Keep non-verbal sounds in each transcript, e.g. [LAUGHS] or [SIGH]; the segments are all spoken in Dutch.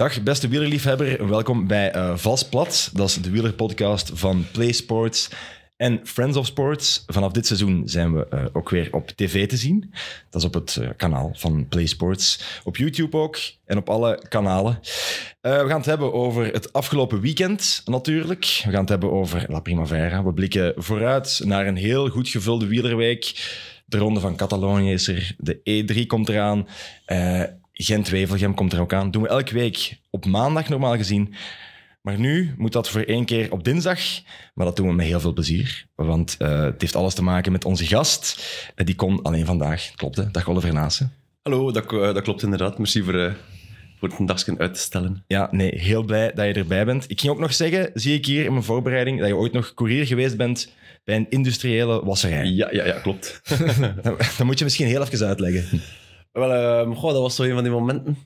Dag beste wielerliefhebber, welkom bij uh, Dat is de wielerpodcast van Play Sports en Friends of Sports. Vanaf dit seizoen zijn we eh, ook weer op tv te zien. Dat is op het eh, kanaal van Play Sports. Op YouTube ook en op alle kanalen. we gaan het hebben over het afgelopen weekend natuurlijk. We gaan het hebben over La Primavera. We blikken vooruit naar een heel goed gevulde wielerweek. De Ronde van Catalonië is er. De E3 komt eraan. Gent-Wevelgem komt er ook aan. Doen we elke week op maandag normaal gezien. Maar nu moet dat voor één keer op dinsdag. Maar dat doen we met heel veel plezier. Want eh, het heeft alles te maken met onze gast. Uh, die kon alleen vandaag. Klopt Dag Oliver Naassen. Hallo, dat, eh, dat, klopt inderdaad. Merci voor, voor het een dagje uit te stellen. Ja, nee, heel blij dat je erbij bent. Ik ging ook nog zeggen, zie ik hier in mijn voorbereiding, dat je ooit nog courier geweest bent bij een industriële wasserij. Ja, ja, ja klopt. dat, [LAUGHS] dat moet je misschien heel even uitleggen. Wel, ehm, goh, dat was zo een van die momenten.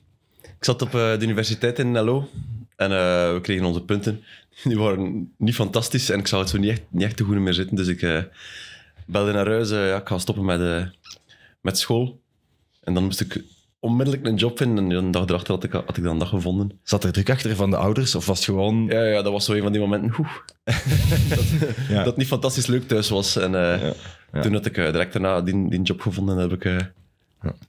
Ik zat op eh, de universiteit in LO en eh, we kregen onze punten. [LAUGHS] Die waren niet fantastisch en ik zou het zo niet echt, niet echt te goed meer zitten. Dus ik eh, belde naar huis, ja, ik ga stoppen met, met school. En dan moest ik onmiddellijk een job vinden. En een dag erachter had ik, had ik dan een dag gevonden. Zat er druk achter van de ouders of was het gewoon... Ja, ja dat was zo een van die momenten. Oeh, [LAUGHS] dat, ja. dat, niet fantastisch leuk thuis was. En Ja. toen had ik direct daarna die, die job gevonden heb ik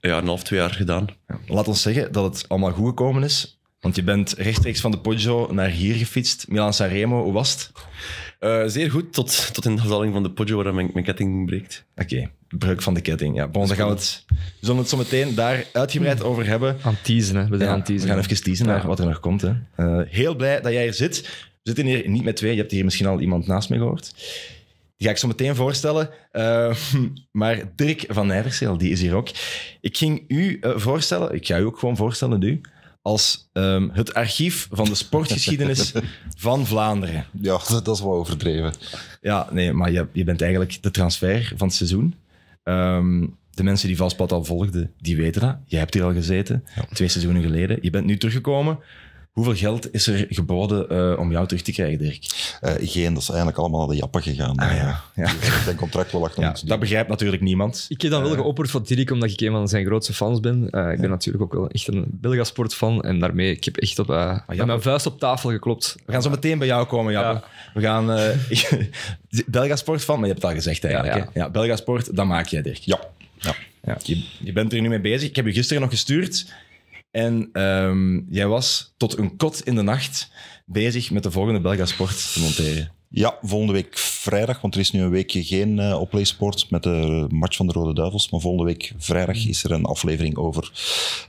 ja een half, twee jaar gedaan. Laat ons zeggen dat het allemaal goed gekomen is. Want je bent rechtstreeks van de Poggio naar hier gefietst. Milan Sanremo, hoe was het? Eh, zeer goed, tot, tot in de afdaling van de Poggio waar mijn, mijn ketting breekt. Oké, okay. breuk van de ketting. Ja, bon, dan gaan we het, zullen het zo meteen daar uitgebreid over hebben. Aan teasen, We, zijn ja, aan teasen, we gaan even teasen naar wat er nog komt. Hè. Eh, heel blij dat jij hier zit. We zitten hier niet met twee. Je hebt hier misschien al iemand naast me gehoord. Die ga ik zo meteen voorstellen. Eh, [LAUGHS] maar Dirk van Nijverseel, die is hier ook. Ik ging u eh, voorstellen, ik ga u ook gewoon voorstellen nu, als ehm, het archief van de sportgeschiedenis [LAUGHS] van Vlaanderen. Ja, dat, is wel overdreven. Ja, nee, maar je, je bent eigenlijk de transfer van het seizoen. Ehm, de mensen die Valspad al volgden, die weten dat. Je hebt hier al gezeten, twee seizoenen geleden. Je bent nu teruggekomen. Hoeveel geld is er geboden eh, om jou terug te krijgen, Dirk? Uh, geen, dat is eigenlijk allemaal naar de jappen gegaan. Ah, ja. ja. contract wel achter ja, Dat doen. begrijpt natuurlijk niemand. Ik heb dan wel eh, geopperd voor Dirk, omdat ik een van zijn grootste fans ben. ik ben natuurlijk ook wel echt een Belgasport fan. En daarmee, ik heb echt op, ah, mijn vuist op tafel geklopt. We gaan zo meteen bij jou komen, Jappe. We gaan... [LAUGHS] Belgasport fan, maar je hebt het al gezegd eigenlijk. Ja, Belgasport, dat maak jij, Dirk. Ja. ja. Je, je bent er nu mee bezig. Ik heb je gisteren nog gestuurd. En ehm, jij was tot een kot in de nacht bezig met de volgende Belga Sport te monteren. Ja, volgende week vrijdag, want er is nu een weekje geen uh, met de match van de Rode Duivels. Maar volgende week vrijdag is er een aflevering over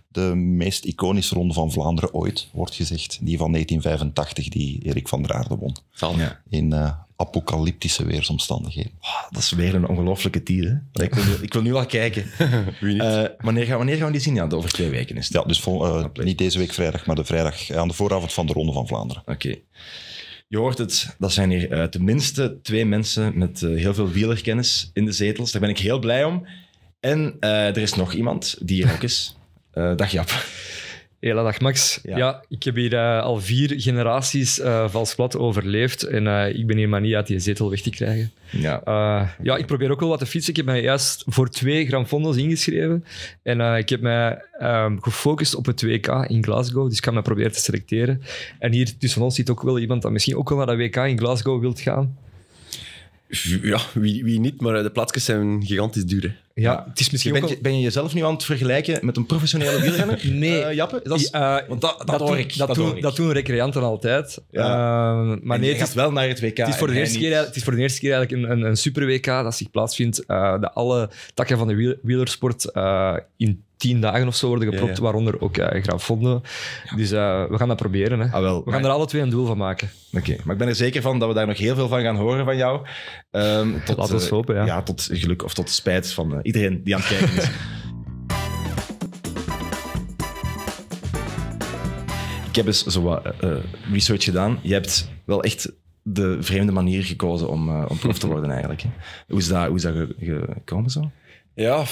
de meest iconische ronde van Vlaanderen ooit, wordt gezegd. Die van 1985, die Erik van der Aarde won. Ja. In uh, apocalyptische weersomstandigheden. Ah, dat is weer een ongelofelijke titel. Ik, wil nu, ik wil nu al kijken. [LAUGHS] Eh, wanneer, gaan, wanneer gaan we die zien? Ja, over twee weken is Ja, dus eh, niet deze week vrijdag, maar de vrijdag eh, aan de vooravond van de Ronde van Vlaanderen. Oké. Je hoort het, dat zijn hier tenminste twee mensen met heel veel wielerkennis in de zetels. Daar ben ik heel blij om. En er is nog iemand die hier ook is. dag Jap. Hele dag Max. Ja. ik heb hier eh, al vier generaties uh, vals plat overleefd en eh, ik ben hier maar niet uit die zetel weg te krijgen. Ja. ja, ik probeer ook wel wat te fietsen. Ik heb mij juist voor twee Fondos ingeschreven en ik heb mij ehm, gefocust op het WK in Glasgow, dus ik kan mij proberen te selecteren. En hier tussen ons zit ook wel iemand dat misschien ook wel naar dat WK in Glasgow wilt gaan. Ja, wie, wie niet, maar de plaatsjes zijn gigantisch duur. Ja, het is misschien Ben je jezelf nu aan het vergelijken met een professionele wielrenner? [LAUGHS] nee. Eh, Jappe? Dat is, eh, want dat, dat, dat, hoor ik. Dat, doen, dat doen recreanten altijd. Ehm, maar nee, het is wel naar het WK. Het is voor de eerste, keer, het is voor de eerste keer eigenlijk een, een, een super WK dat zich plaatsvindt. Eh, dat alle takken van de wiel, wielersport in tien dagen of zo worden gepropt, waaronder ook uh, graafvonden. Dus we gaan dat proberen. Hè. Ah, wel, we gaan er alle twee een doel van maken. Oké, maar ik ben er zeker van dat we daar nog heel veel van gaan horen van jou. tot, ehm, Laten hopen, ja. Tot geluk of tot spijt van iedereen die aan het kijken is. ik heb eens zo wat eh, eh, research gedaan. Je hebt wel echt de vreemde manier gekozen om, eh, om prof te worden eigenlijk. Hè. Hoe is dat, hoe is dat gekomen zo? Ja,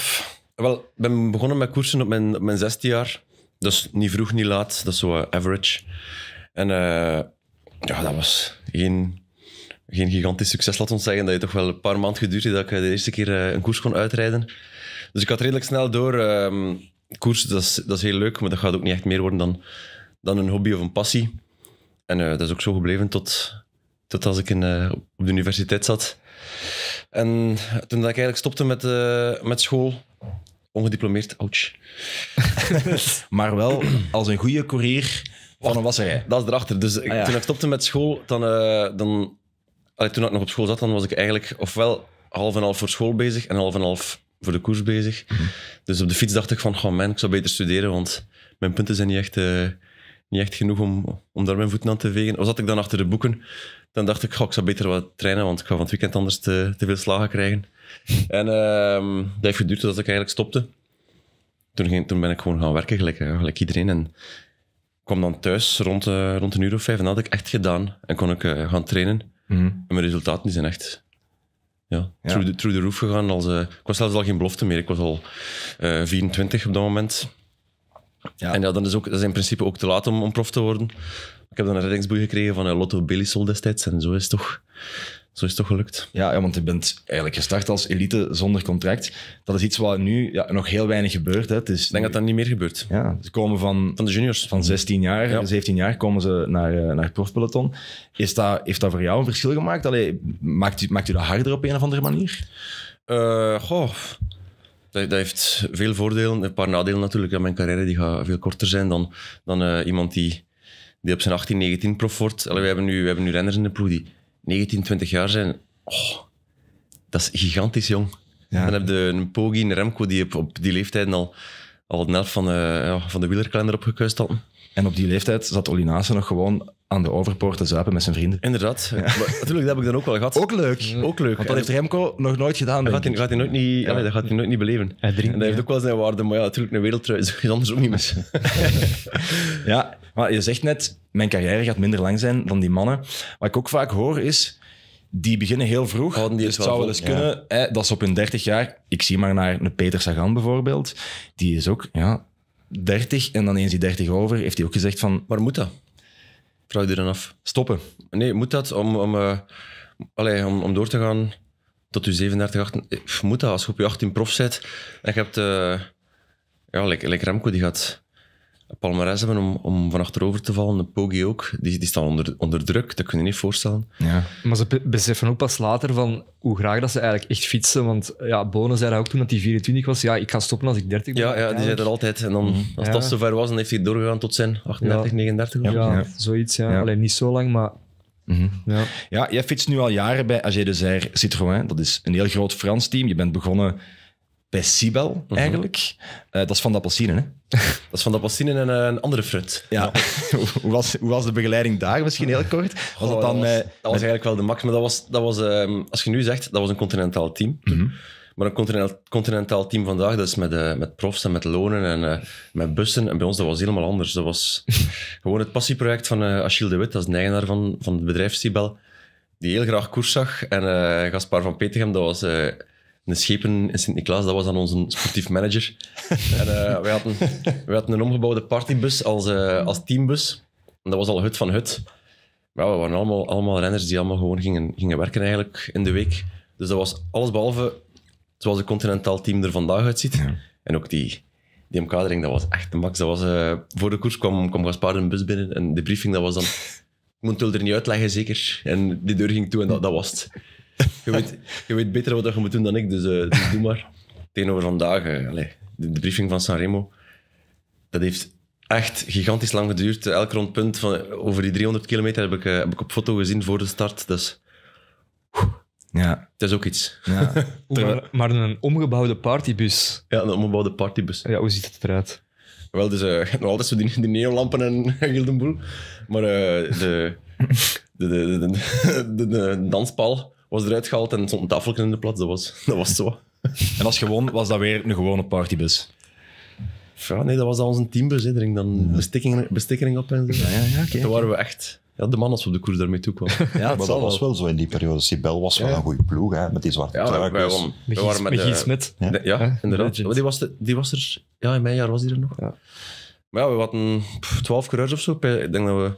wel, ik ben begonnen met koersen op mijn, op mijn 16 jaar. Dus niet vroeg, niet laat. Dat is zo average. En ja, dat was geen geen gigantisch succes, laat ons zeggen. Dat je toch wel een paar maanden geduurd heeft dat ik de eerste keer eh, een koers kon uitrijden. Dus ik had redelijk snel door. Ehm, koers, dat is, dat is heel leuk, maar dat gaat ook niet echt meer worden dan, dan een hobby of een passie. En eh, dat is ook zo gebleven tot, tot als ik eh, op de universiteit zat. En toen dat ik eigenlijk stopte met, met school, ongediplomeerd, ouch. [LAUGHS] maar wel als een goede courier van een wasserij. Dat is erachter. Dus ah toen ik stopte met school, dan, dan Allee, toen ik nog op school zat, dan was ik eigenlijk ofwel half en half voor school bezig en half en half voor de koers bezig. Mhm. Dus op de fiets dacht ik van, man, ik zou beter studeren, want mijn punten zijn niet echt, eh, niet echt genoeg om, om daar mijn voeten aan te vegen. Of zat ik dan achter de boeken, dan dacht ik, ik zou beter wat trainen, want ik ga van het weekend anders te, te veel slagen krijgen. [LAUGHS] en uh, dat heeft geduurd totdat ik eigenlijk stopte. Toen, ging, toen ben ik gewoon gaan werken, gelijk, eh, gelijk iedereen. En kwam dan thuis rond, eh, rond een uur of vijf en dat had ik echt gedaan. En kon ik gaan trainen. Mhm. En mijn resultaten zijn echt ja, ja. Through, the, roof gegaan. Als, eh, ik was zelfs al geen belofte meer. Ik was al 24 eh, op dat moment. Ja. En ja, dan is ook, dat is in principe ook te laat om, om prof te worden. Ik heb dan een reddingsboei gekregen van eh, Lotto Bellisol destijds. En zo is het toch zo is het toch gelukt? Ja, ja, want je bent eigenlijk gestart als elite zonder contract. Dat is iets wat nu ja, nog heel weinig gebeurt. Hè. ik denk dat dat niet meer gebeurt. Ja, ze komen van, van de juniors. Van 16 jaar, 17 jaar komen ze naar, eh, naar het profpeloton. Is dat, heeft dat voor jou een verschil gemaakt? Allee, maakt, u, maakt u dat harder op een of andere manier? Uh, goh. Dat, heeft veel voordelen. Een paar nadelen natuurlijk. Ja, mijn carrière die gaat veel korter zijn dan, dan eh, iemand die, die op zijn 18, 19 prof wordt. we, hebben nu, we hebben nu renners in de ploeg die 19, 20 jaar zijn, oh, dat is gigantisch jong. Dan heb je een Pogi, een Remco, die op, die leeftijd al, al elf van, eh, ja, de wielerkalender opgekuist had. En op die leeftijd zat Olinazen nog gewoon aan de overpoort te zuipen met zijn vrienden. Inderdaad. natuurlijk, dat heb ik dan ook wel gehad. Ook leuk. Mm. Ook leuk. Want dat heeft Remco nog nooit gedaan. Dat gaat hij, nooit niet, ja. dat gaat hij nooit niet beleven. Hij en dat heeft ook wel zijn waarde. Maar ja, natuurlijk, een wereldtrui is anders ook niet meer. [LAUGHS] ja, maar je zegt net, mijn carrière gaat minder lang zijn dan die mannen. Wat ik ook vaak hoor is, die beginnen heel vroeg. Houden oh, die het zou wel eens kunnen. Hè, dat is op hun 30 jaar. Ik zie maar naar een Peter Sagan bijvoorbeeld. Die is ook ja, 30 en dan eens die 30 over, heeft hij ook gezegd van... Waar moet dat? Vraag je dan af. Stoppen. Nee, moet dat om, om, uh, om, om door te gaan tot je 37, 18... Eh, moet dat als je op je 18 prof zit en je hebt... Uh, ja, lekker like Remco die gaat Palmares hebben om, van achterover te vallen. De Poggi ook. Die, die staan onder, onder druk. Dat kun je niet voorstellen. Ja. Maar ze beseffen ook pas later van hoe graag dat ze eigenlijk echt fietsen. Want ja, Bonen zei dat ook toen dat hij 24 was. Ja, ik ga stoppen als ik 30 ben. Ja, ja die zei dat altijd. En dan, mhm. als dat zo zover was, dan heeft hij doorgegaan tot zijn 38, 39. Ja, ja, zoiets. Ja. Alleen niet zo lang, maar... Mhm. ja. jij fietst nu al jaren bij AG Desert Citroën. Dat is een heel groot Frans team. Je bent begonnen bij Sibel, mhm. eigenlijk. Eh, dat is van de hè? [LAUGHS] Dat is van de en een andere fruit. Ja. [LAUGHS] hoe, was, hoe was de begeleiding daar? Misschien heel ah. kort. Was dat, dan, eh, was, eigenlijk wel de max. Maar dat was, dat was ehm, als je nu zegt, dat was een continentaal team. Mhm. Maar een continentaal, team vandaag, dat is met, eh, met profs en met lonen en met bussen. En bij ons dat was helemaal anders. Dat was [LAUGHS] gewoon het passieproject van Achille de Wit, dat is de eigenaar van, van het bedrijf Sibel, die heel graag koers zag. En Gaspar van Petegem, dat was de schepen in Sint-Niklaas, dat was dan onze sportief manager. en uh, wij, hadden, wij hadden een omgebouwde partybus als, eh, als teambus. En dat was al hut van hut. Maar we waren allemaal, allemaal renners die allemaal gewoon gingen, gingen werken eigenlijk in de week. Dus dat was alles behalve zoals het continentaal team er vandaag uitziet. En ook die, die omkadering, dat was echt de max. Dat was, eh, voor de koers kwam, kwam Gaspar een bus binnen en de briefing dat was dan... Ik moet het er niet uitleggen, zeker. En die deur ging toe en dat, dat was het je, weet, beter wat je moet doen dan ik, dus, eh, dus doe maar. Tegenover vandaag, eh, allez, de, briefing van Sanremo, dat heeft echt gigantisch lang geduurd. Elk rondpunt van over die 300 kilometer heb ik, eh, heb ik op foto gezien voor de start. Dus, ja. Het is ook iets. Ja. [LAUGHS] maar een omgebouwde partybus. Ja, een omgebouwde partybus. Ja, hoe ziet het eruit? Wel, dus uh, [LAUGHS] nog altijd zo die, neonlampen en [LAUGHS] gildenboel, Maar de, de, de, de, danspaal was eruit gehaald en zo'n tafeltje in de plaats. Dat was, [LAUGHS] dat was zo. En als gewoon was dat weer een gewone partybus? Ja, nee, dat was al onze teambus. Hè. Er dan bestikkering, bestikkering op en zo. Ja, ja, ja okay. Toen waren we echt ja, de man als we op de koers daarmee toe kwamen. [LAUGHS] Ja, maar dat was wel zo in die periode. Sibel was wel een goede ploeg, hè, met die zwarte ja, Wij we waren met, Gies, Smit. de, de, ja, inderdaad. Die was, de, die was er... Ja, in mijn jaar was die er nog. Ja. Maar ja, we hadden twaalf coureurs of zo. Ik denk dat we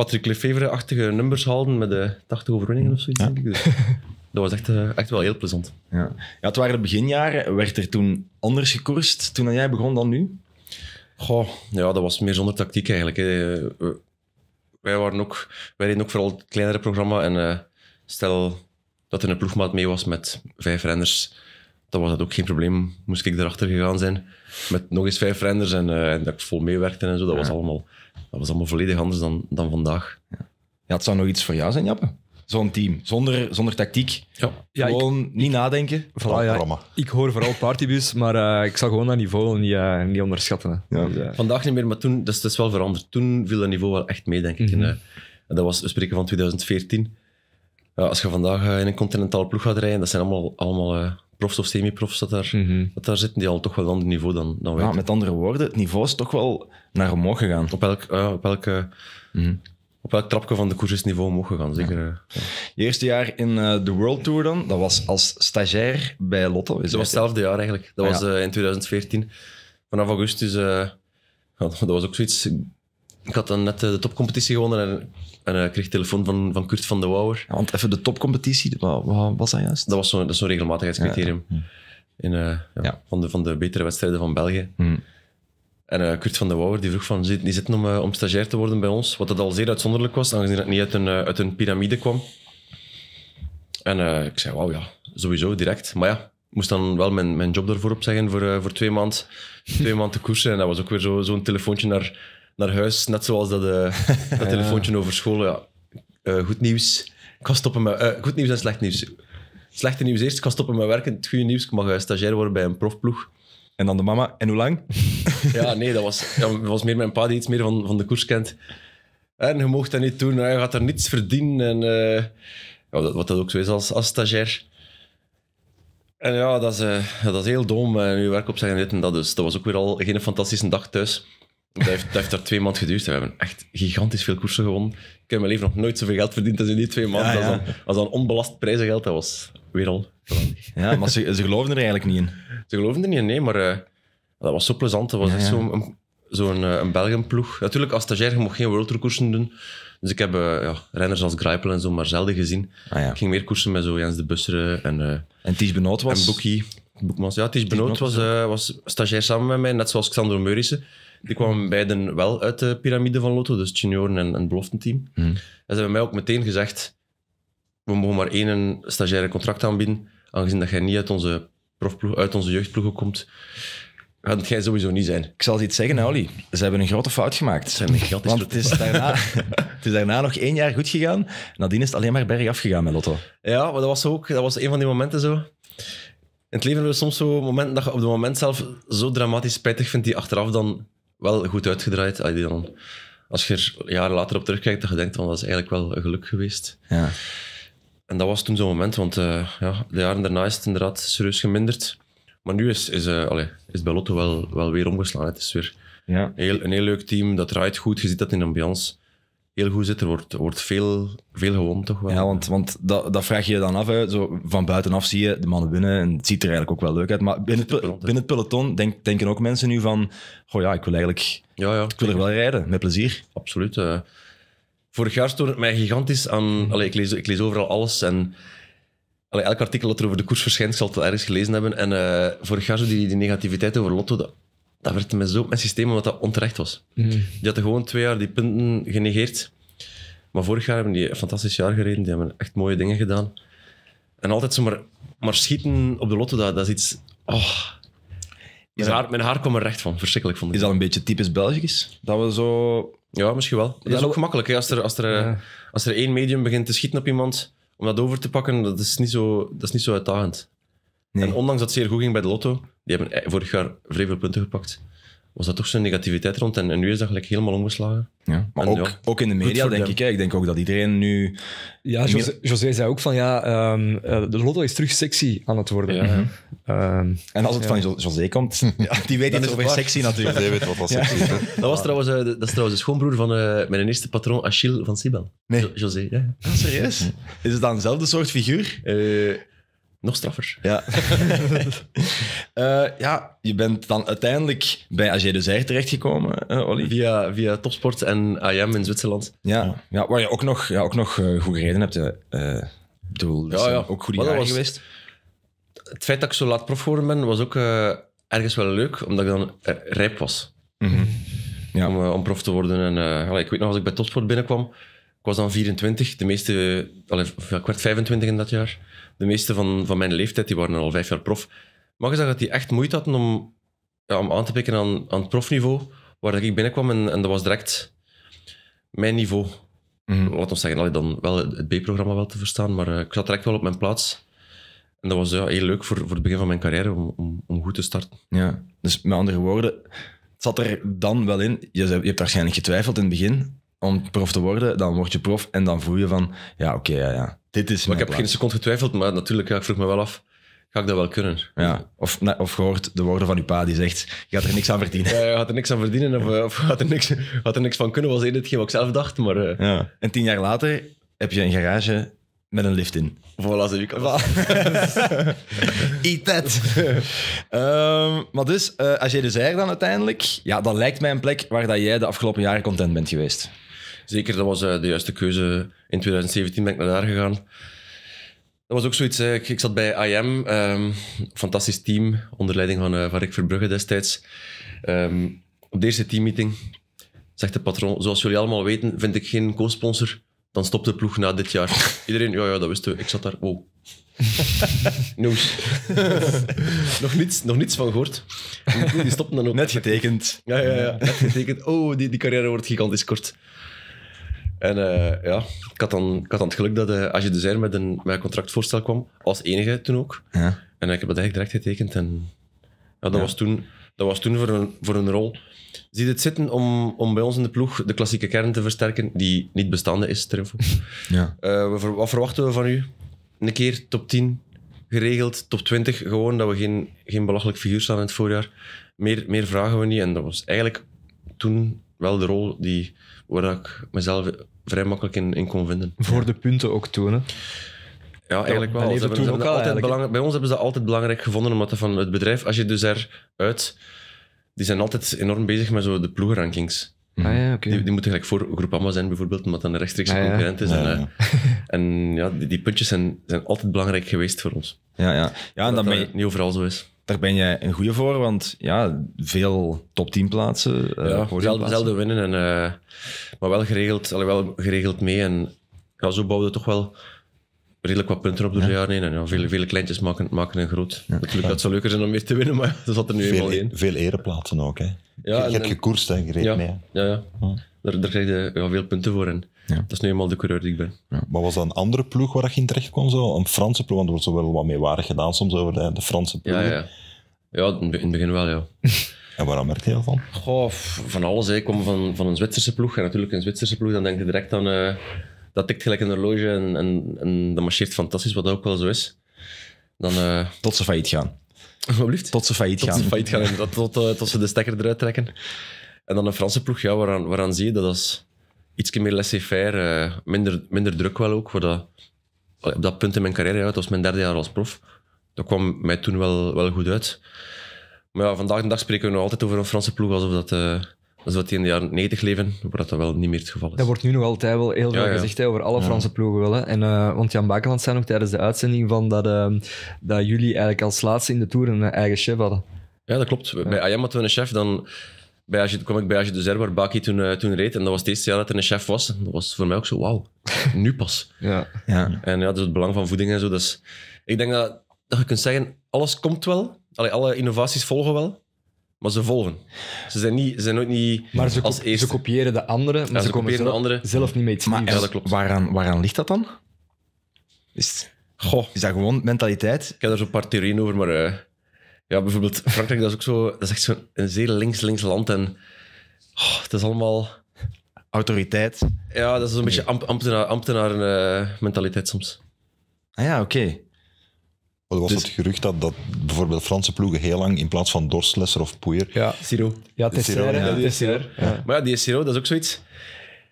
Patrick Lefevre-achtige nummers haalden met de eh, 80 overwinningen of zoiets. Denk ik. Dus [LAUGHS] dat was echt, eh, echt wel heel plezant. Ja. ja, het waren de beginjaren. Werd er toen anders gekorst? toen jij begon dan nu? Goh, ja, dat was meer zonder tactiek eigenlijk. Wij, waren ook, wij deden ook vooral het kleinere programma. En eh, stel dat er een ploegmaat mee was met vijf renders, dan was dat ook geen probleem. Moest ik erachter gegaan zijn met nog eens vijf renders en, dat ik vol meewerkte en zo. Dat was allemaal dat was allemaal volledig anders dan, dan vandaag. Ja. ja het zou nog iets voor jou zijn, Jappe. Zo'n team, zonder, zonder tactiek. Ja. gewoon niet nadenken. ja, ik hoor vooral partybus, maar eh, ik zal gewoon dat niveau niet, eh, niet onderschatten. Dus, eh, vandaag niet meer, maar toen, dus het is wel veranderd. Toen viel dat niveau wel echt mee, denk ik. Mhm. en, dat was, we spreken van 2014. als je vandaag in een continentale ploeg gaat rijden, dat zijn allemaal, allemaal profs of semi-profs dat daar, mhm. dat daar zitten, die al toch wel een ander niveau dan, dan wij. met andere woorden, het niveau is toch wel naar omhoog gegaan. Op elk, uh, op elke, mhm. op elk trapje van de niveau omhoog gegaan, zeker. Eh, Je eerste jaar in eh, de World Tour dan, dat was als stagiair bij Lotto. Dat was hetzelfde jaar eigenlijk. Dat ah, was in 2014. Vanaf augustus, dat was ook zoiets... Ik had dan net de topcompetitie gewonnen en en ik eh, kreeg telefoon van, van Kurt van de Wouwer. want even de topcompetitie, wat, wat, was dat juist? Dat was zo'n zo regelmatigheidscriterium. Hm. in, eh, ja, van, de, van de betere wedstrijden van België. Hm. En eh, Kurt van de Wouwer die vroeg van, die zitten om, om stagiair te worden bij ons. Wat dat al zeer uitzonderlijk was, aangezien dat niet uit een, uit een piramide kwam. En ik zei, wauw ja, sowieso, direct. Maar ja, moest dan wel mijn, mijn job ervoor opzeggen voor, voor twee maanden. Twee [LAUGHS] maanden koersen. En dat was ook weer zo'n zo telefoontje naar naar huis. Net zoals dat, uh, [LAUGHS] dat telefoontje over school. Ja. Eh, goed nieuws. Ik stoppen met... Eh, goed nieuws en slecht nieuws. Slechte nieuws eerst. Ik ga stoppen met werken. Het goede nieuws. Ik mag stagiair worden bij een profploeg. En dan de mama. En hoe lang? [LAUGHS] ja, nee. Dat was, ja, was meer mijn pa die iets meer van, van de koers kent. En je mocht dat niet doen. Nou, je gaat er niets verdienen. En, ja, dat, wat dat ook zo is als, als stagiair. En ja, dat is, dat is heel dom. En nu werk op zeggen dit dat. Dus dat was ook weer al geen fantastische dag thuis. Dat heeft, dat daar twee maanden geduurd. We hebben echt gigantisch veel koersen gewonnen. Ik heb in mijn leven nog nooit zoveel geld verdiend als in die twee maanden. Als, was onbelast prijzen onbelast dat was weer al Ja, maar ze, ze geloven er eigenlijk niet in. Ze geloven er niet in, nee, maar eh, dat was zo plezant. Dat was echt zo'n zo uh, eh, een Belgenploeg. Natuurlijk, als stagiair, je mocht geen worldrecordersen doen. Dus ik heb uh, renners als Grijpel en zo maar zelden gezien. Ah, ik ging meer koersen met zo Jens de Busseren en... en was? En Boekie. Boekmans. Ja, Ties Benoot was, was stagiair samen met mij, net zoals Xander Meurissen. Die kwamen beiden wel uit de piramide van Lotto, dus junioren en, en beloftenteam. Hmm. En ze hebben mij ook meteen gezegd, we mogen maar één stagiaire contract aanbieden, aangezien dat jij niet uit onze, profploeg, uit onze jeugdploegen komt. Gaat jij sowieso niet zijn. Ik zal iets zeggen, Oli. Ze hebben een grote fout gemaakt. Want het is, daarna, [LAUGHS] het is daarna nog één jaar goed gegaan. Nadien is het alleen maar bergaf gegaan met Lotto. Ja, maar dat was ook dat was een van die momenten zo. In het leven hebben we soms zo momenten dat je op het moment zelf zo dramatisch spijtig vindt, die achteraf dan wel goed uitgedraaid. als je er jaren later op terugkijkt, dat je denkt, dat is eigenlijk wel een geluk geweest. Ja. En dat was toen zo'n moment, want eh, ja, de jaren daarna is het inderdaad serieus geminderd. Maar nu is, is, eh, allee, is bij Lotto wel, wel weer omgeslaan. Het is weer ja. een, heel, een heel leuk team, dat draait goed, je ziet dat in de ambiance heel goed zit. Er wordt, wordt veel, veel gewonnen toch wel. Ja, want, want dat, dat vraag je dan af. Hè. Zo, van buitenaf zie je de mannen winnen en het ziet er eigenlijk ook wel leuk uit. Maar binnen het, peloton, binnen het peloton denk, denken ook mensen nu van... Oh ja, ik wil eigenlijk... Ja, ja, ik wil er wel rijden, met plezier. Absoluut. Uh, vorig jaar stoorde het mij gigantisch aan... Mhm. Allee, ik, lees, ik lees overal alles en... Allee, elk artikel dat er over de koers verschijnt, zal het wel ergens gelezen hebben. En uh, vorig jaar zo die, die negativiteit over Lotto, dat, dat werd me zo op mijn systeem omdat dat onterecht was. Hmm. Die hadden gewoon twee jaar die punten genegeerd. Maar vorig jaar hebben die een fantastisch jaar gereden. Die hebben echt mooie dingen gedaan. En altijd zo maar, maar schieten op de lotto, dat, is iets... Oh. haar, mijn haar kwam er recht van, verschrikkelijk vond ik. Is dat een beetje typisch Belgisch? Dat we zo... Ja, misschien wel. Dat, is ook gemakkelijk. Hè? Als, er, als, er, eh, als er één medium begint te schieten op iemand, om dat over te pakken, dat is niet zo, dat is niet zo uitdagend. En ondanks dat het zeer goed ging bij de Lotto, die hebben eh, vorig jaar vrij veel punten gepakt, was dat toch zo'n negativiteit rond. En, nu is dat gelijk helemaal omgeslagen. Ja, maar ook, ook in de media, denk ik. Hè. Ik denk ook dat iedereen nu... Ja, José, zei ook van, ja, ehm, eh, de Lotto is terug sexy aan het worden. Ja. Mhm. Ehm, en als het van José komt, [LAUGHS] die weet het over sexy natuurlijk. Die weet wat sexy dat, was trouwens, eh, dat is trouwens de schoonbroer van mijn eerste patroon, Achille van Sibel. Nee. Jo ah, serieus? [LAUGHS] Is het dan dezelfde soort figuur? Nog straffer. Ja. [LAUGHS] Eh, ja, je bent dan uiteindelijk bij AG de Zijr terechtgekomen, uh, Olly. Via, via Topsport en AM in Zwitserland. Ja, ja. waar je ook nog, ja, ook nog eh, goed gereden hebt. Ik bedoel, dat ja, ja. ook goed jaren was, geweest. Het feit dat ik zo laat prof geworden ben, was ook ergens wel leuk, omdat ik dan rijp was. Mm -hmm. ja. om, prof te worden. En, allee, ik weet nog, als ik bij Topsport binnenkwam, ik was dan 24. De meeste, allee, ik werd 25 in dat jaar de meeste van, van mijn leeftijd, die waren al vijf jaar prof, mag ik zeggen dat die echt moeite hadden om, ja, om aan te pikken aan, aan het profniveau, waar ik binnenkwam en, en dat was direct mijn niveau. Mm -hmm. Laat ons zeggen, dan wel het B-programma wel te verstaan, maar eh, ik zat direct wel op mijn plaats. En dat was ja, heel leuk voor, voor het begin van mijn carrière om, om, goed te starten. Ja, dus met andere woorden, het zat er dan wel in. Je, je hebt waarschijnlijk getwijfeld in het begin, om prof te worden, dan word je prof en dan voel je van, ja, oké, ja, ja, dit is Maar ik heb geen seconde getwijfeld, maar natuurlijk, ja, ik vroeg me wel af, ga ik dat wel kunnen? Ja, of, of gehoord de woorden van je pa die zegt, je gaat er niks aan verdienen. [LAUGHS] Ja, je gaat er niks aan verdienen of, eh, of gaat, er niks, er niks van kunnen, was in hetgeen wat ik zelf dacht. Maar, eh. ja. En tien jaar later heb je een garage met een lift in. Voilà, zo ik. [LAUGHS] Eat that. um, maar dus, eh, als jij dus er dan uiteindelijk, ja, dat lijkt mij een plek waar dat jij de afgelopen jaren content bent geweest. Zeker, dat was eh, de juiste keuze. In 2017 ben ik naar daar gegaan. Dat was ook zoiets. Ik, ik zat bij IM, um, ehm, fantastisch team, onder leiding van, eh, van Rick Verbrugge destijds. Ehm, op de eerste teammeeting zegt de patroon: Zoals jullie allemaal weten, vind ik geen co-sponsor. Dan stopt de ploeg na dit jaar. [LAUGHS] Iedereen, ja, ja, dat wisten we. Ik zat daar, wow. [LAUGHS] Nieuws. [LAUGHS] nog, niets, nog niets van gehoord. Die stopt dan ook. Net getekend. Ja, ja, ja. Net getekend. Oh, die, die carrière wordt gigantisch kort. En eh, ja, ik had, dan, ik had dan het geluk dat uh, als je dus met een, met een contractvoorstel kwam, als enige toen ook. Ja. En ik heb dat eigenlijk direct getekend. En ja, dat, Was toen, dat was toen voor een, voor een rol. Ziet het zitten om, om bij ons in de ploeg de klassieke kern te versterken, die niet bestaande is, Trevor. [LAUGHS] Ja. Eh, wat verwachten we van u? Een keer top 10 geregeld, top 20 gewoon, dat we geen, geen belachelijk figuur staan in het voorjaar. Meer, meer vragen we niet. En dat was eigenlijk toen wel de rol die, waar ik mezelf vrij makkelijk in, in kon vinden. Voor de punten ook toen, Ja, eigenlijk wel. Ze hebben, ze altijd belang, bij ons hebben ze altijd belangrijk gevonden, omdat van het bedrijf, als je dus eruit... Die zijn altijd enorm bezig met zo de ploegrankings. Ah, ja, die, die, moeten gelijk voor groep zijn bijvoorbeeld, omdat dan een rechtstreekse ah, ja. concurrent is. Eh, [LAUGHS] en, ja, die, die puntjes zijn, zijn altijd belangrijk geweest voor ons. Ja, ja. ja en dat, dat, niet overal zo is daar ben jij een goede voor, want ja, veel top 10 plaatsen. Eh, ja, winnen, en, eh, maar wel geregeld, wel geregeld mee. En ja, zo bouwde toch wel redelijk wat punten op door de jaren heen. En ja, vele, vele kleintjes maken, maken een groot. Natuurlijk, dat zou leuker zijn om meer te winnen, maar [LAUGHS] dat zat er nu veel, e- in. Veel ereplaatsen ook, hè? Ja, je, en, hebt gekoerst en gereden mee. Ja, ja. Daar, daar krijg je ja, veel punten voor. En ja. Dat is nu helemaal de coureur die ik ben. Maar was dat een andere ploeg waar je in terecht kon Zo? Een Franse ploeg? Want er wordt zo wel wat waardig gedaan soms over de, de Franse ploeg. Ja, ja. ja, in het begin wel, ja. [LAUGHS] en waarom merkte je dat van? van alles. Ik kom van, van een Zwitserse ploeg. En natuurlijk een Zwitserse ploeg, dan denk je direct aan... Eh, dat tikt gelijk een horloge en, en, en dat marcheert fantastisch, wat ook wel zo is. Dan, eh, Tot ze failliet gaan. Alsjeblieft. [LAUGHS] Tot ze failliet gaan. Tot ze failliet gaan, tot, eh, tot, ze de stekker eruit trekken. En dan een Franse ploeg, ja, waaraan, waaraan zie je dat als iets meer laissez-faire, eh, minder, minder druk wel ook. Voor dat, op dat punt in mijn carrière, ja, was mijn derde jaar als prof. Dat kwam mij toen wel, wel goed uit. Maar ja, vandaag de dag spreken we nog altijd over een Franse ploeg alsof dat... Uh, dat is wat die in de jaren 90 leven, waar dat, dat wel niet meer het geval is. Dat wordt nu nog altijd wel heel veel gezegd hè, over alle Franse ploegen wel. Hè. En, eh, want Jan Bakeland zei ook tijdens de uitzending van dat, ehm, dat jullie eigenlijk als laatste in de Tour een eigen chef hadden. Ja, dat klopt. Bij Ayam hadden we een chef, dan bij Agit, kwam ik bij Agit de Zer, Baki toen, eh, toen reed. En dat was steeds eerste jaar dat er een chef was. dat was voor mij ook zo, wauw, [LAUGHS] nu pas. ja. ja. En ja, dus het belang van voeding en zo. Dus ik denk dat, dat je kunt zeggen, alles komt wel. alle innovaties volgen wel. Maar ze volgen. Ze zijn, niet, ze zijn ook niet ze, als ze kopiëren de anderen, maar ze, kopiëren de anderen. zelf niet mee te maar, Waaraan, waaraan ligt dat dan? Is, Goh. is dat gewoon mentaliteit? Ik heb er zo'n paar theorieën over, maar... Eh, ja, bijvoorbeeld Frankrijk, dat is ook zo, dat is echt zo'n een zeer links-links land. En oh, het is allemaal. Autoriteit. Ja, dat is een beetje ambtenaar, mentaliteit soms. Ah ja, oké. Oh, er was dus- het gerucht dat, dat bijvoorbeeld Franse ploegen heel lang in plaats van Dorslesser of Poeier... Ja, Siro. Ja, Tessera. Ja. Ja, Maar ja, die Siro, dat is ook zoiets...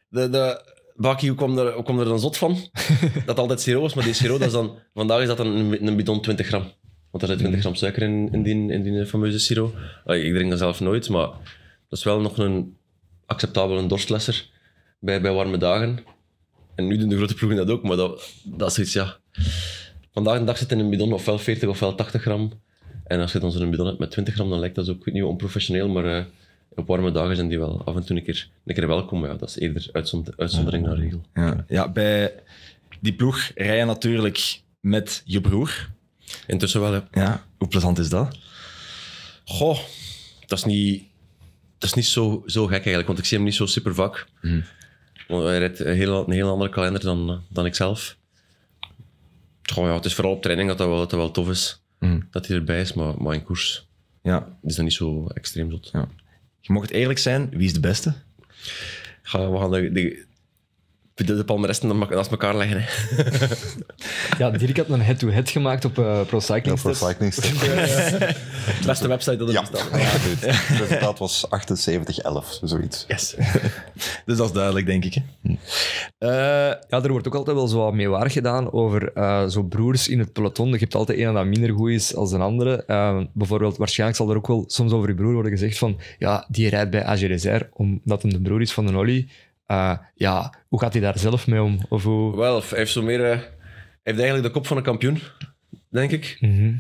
De, de, Baki, hoe kwam, er, kwam er dan zot van? [LAUGHS] dat altijd Siro was, maar die Siro, dat is dan... Vandaag is dat dan een, een bidon 20 gram. Want er zit 20 gram mhm. suiker in, in, mhm. die, in die fameuze siro. Ik drink dat zelf nooit, maar dat is wel nog een acceptabele dorstlesser bij, bij warme dagen. En nu doen de grote ploegen dat ook, maar dat, dat is iets, ja. Vandaag de dag zit in een bidon ofwel 40 ofwel 80 gram. En als je dan zo'n bidon hebt met 20 gram, dan lijkt dat ook niet onprofessioneel, maar eh, op warme dagen zijn die wel af en toe een keer, een keer welkom. ja, dat is eerder uitzondering naar regel. Ja, ja bij die ploeg rij je natuurlijk met je broer. Intussen wel, Ja, hoe plezant is dat? Goh, dat is niet, dat is niet zo, zo gek eigenlijk, want ik zie hem niet zo super vak. Mhm. Hij rijdt een heel, een heel andere kalender dan, dan ik zelf. Goh, ja, het is vooral op training dat dat wel, tof is. Mhm. Dat hij erbij is, maar, maar in koers ja. is dat niet zo extreem zot. Ja. Je mag het eerlijk zijn, wie is de beste? we gaan de, de palmeresten naast elkaar leggen. Hè. ja, Dirk had een head-to-head gemaakt op eh, Pro Procycling. Ja, Procycling. De [LAUGHS] [LAUGHS] beste website dat er ja. bestaat. Ja, Het resultaat was 78-11, zoiets. Yes. [LAUGHS] dus dat is duidelijk, denk ik. Hè. Hm. Eh, ja, er wordt ook altijd wel zo wat meewaar gedaan over uh, zo broers in het peloton. Je hebt altijd een dat minder goed is als een andere. bijvoorbeeld, waarschijnlijk zal er ook wel soms over je broer worden gezegd van ja, die rijdt bij AG omdat hem de broer is van de Olly. Eh, ja, hoe gaat hij daar zelf mee om? Of hoe... Wel, hij heeft, zo meer, eh, heeft eigenlijk de kop van een kampioen, denk ik. Mhm.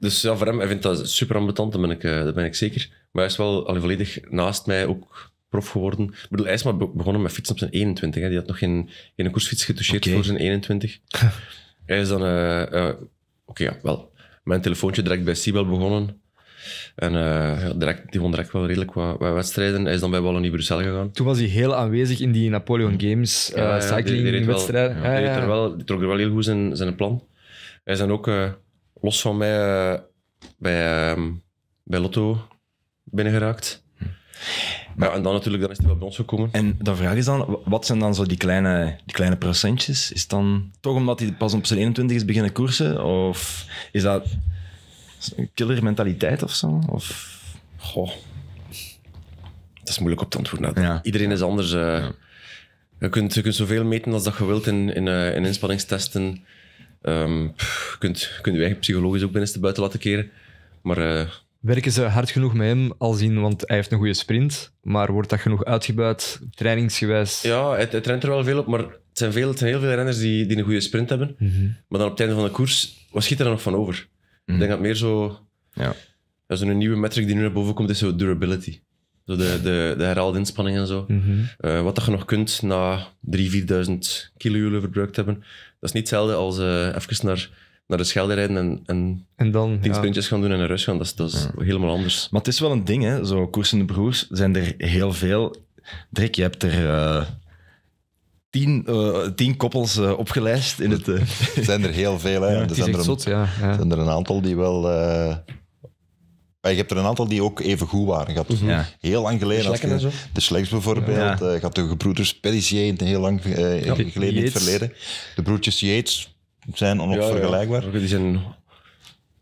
Dus ja, voor hem, hij vindt dat super ambetant, dat ben ik, eh, dat ben ik zeker. Maar hij is wel al volledig naast mij ook prof geworden. Ik bedoel, hij is maar begonnen met fietsen op zijn 21. Hè. Die had nog geen, geen koersfiets getoucheerd voor zijn 21. [LAUGHS] hij is dan, oké, ja, wel, mijn telefoontje direct bij Sibel begonnen. En eh, direct, die won direct wel redelijk wat, wedstrijden. Hij is dan bij Wallonie Brussel gegaan. Toen was hij heel aanwezig in die Napoleon Games Cycling ja, wedstrijd. Ja, ja, hij eh, die trok er wel heel goed zijn, zijn plan. Hij zijn ook, eh, los van mij, bij, ehm, bij Lotto binnengeraakt. Maar, en dan natuurlijk, dan is hij wel bij ons gekomen. En de vraag is dan, wat zijn dan zo die kleine, die kleine procentjes? Is het dan toch omdat hij pas op zijn 21 is beginnen koersen? Of is dat... Een killer mentaliteit of zo? Of... Goh. Dat is moeilijk op te antwoorden. Iedereen is anders. Eh. je, kunt, kunt zoveel meten als dat je wilt in, in, eh, in inspanningstesten. Um, je kunt, je kunt eigen psychologisch ook binnenste buiten laten keren. Maar eh, Werken ze hard genoeg met hem, al zien, want hij heeft een goede sprint, maar wordt dat genoeg uitgebuit, trainingsgewijs? Ja, hij, hij er wel veel op, maar het zijn, veel, zijn heel veel renners die, die een goede sprint hebben. Mhm. Maar dan op het einde van de koers, wat schiet er dan nog van over? Ik denk dat meer zo... Ja. een nieuwe metric die nu naar boven komt, is zo durability. Zo de, de, de herhaalde inspanning en zo. Mhm. Eh, wat dat je nog kunt na 3.000, 4.000 kilojoule verbruikt hebben, dat is niet hetzelfde als uh, even naar, naar de Schelde rijden en, en, en dan, tien ja. gaan doen en een rust gaan. Dat is, dat is helemaal anders. Maar het is wel een ding, hè. Zo koersende broers zijn er heel veel. Drik, je hebt er... Eh, tien, eh, tien koppels uh, opgelijst. In het, uh... zijn er heel veel, hè? Ja, er zijn er, een, zijn er een aantal die wel. Je hebt er een aantal die ook even goed waren. Gaat mhm. ja. Heel lang geleden. De, Slechts bijvoorbeeld. je had de gebroeders Pellisier heel lang geleden Yates. het verleden. De broertjes Yates zijn onopvergelijkbaar. Die zijn.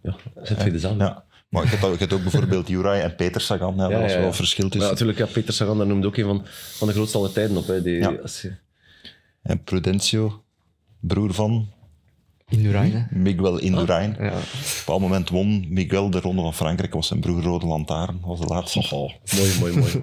Ja, zijn twee dezelfde. Maar je hebt, ook bijvoorbeeld Juraj en Peter Sagan, dat was wel verschil tussen. natuurlijk, ja, Peter Sagan, daar noemde ook een van, van de grootste aller tijden op. Hè. Die, als en Prudencio, broer van... Indurain, Miguel ah, Indurain. ja. Op een bepaald moment won Miguel de Ronde van Frankrijk, was zijn broer Rode Lantaarn, was de laatste. Oh, mooi, mooi, mooi. [LAUGHS]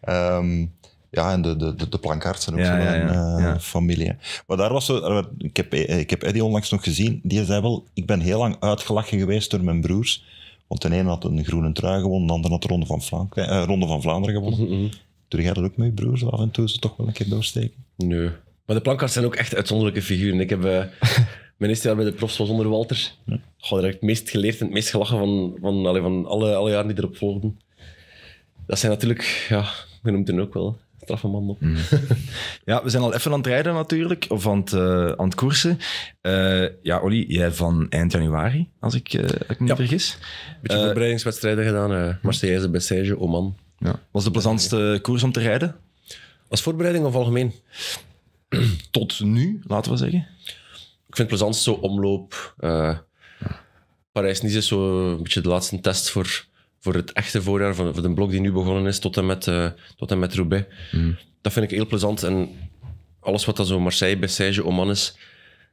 Ehm, ja, en de, de, de, de zijn ook ja, zo'n eh, familie. Maar daar was zo, ik heb, eh, ik heb Eddie onlangs nog gezien, die zei wel, ik ben heel lang uitgelachen geweest door mijn broers. Want de ene had een groene trui gewonnen, de ander had de Ronde van, Vlaanderen, eh, Ronde van Vlaanderen gewonnen. Mhm, mhm. Doe jij dat ook met broers, broer, zo af en toe ze toch wel een keer doorsteken? Nee. Maar de plankaarts zijn ook echt uitzonderlijke figuren. Ik heb... Uh, [LAUGHS] mijn eerste jaar bij de profs was onder Walter. Goh, ik het meest geleerd en het meest gelachen van, van, alle, van alle, alle jaren die erop volgden. Dat zijn natuurlijk, ja, je noemt hen ook wel straffe man op. Mm. [LAUGHS] ja, we zijn al even aan het rijden natuurlijk, of aan het, eh, aan het koersen. Eh, ja, Olly, jij van eind januari, als ik, ik me niet vergis. Een beetje voorbereidingswedstrijden gedaan. Marseillaise, Bessège, Oman. Ja. Was de plezantste koers om te rijden? Als voorbereiding of algemeen? Tot nu, laten we zeggen. Ik vind het plezant zo omloop. Uh, Parijs-Nice is zo een beetje de laatste test voor, voor het echte voorjaar, voor, voor de blok die nu begonnen is, tot en met, uh, tot en met Roubaix. Mm. Dat vind ik heel plezant. En alles wat dat zo Marseille, Bessège, Oman is,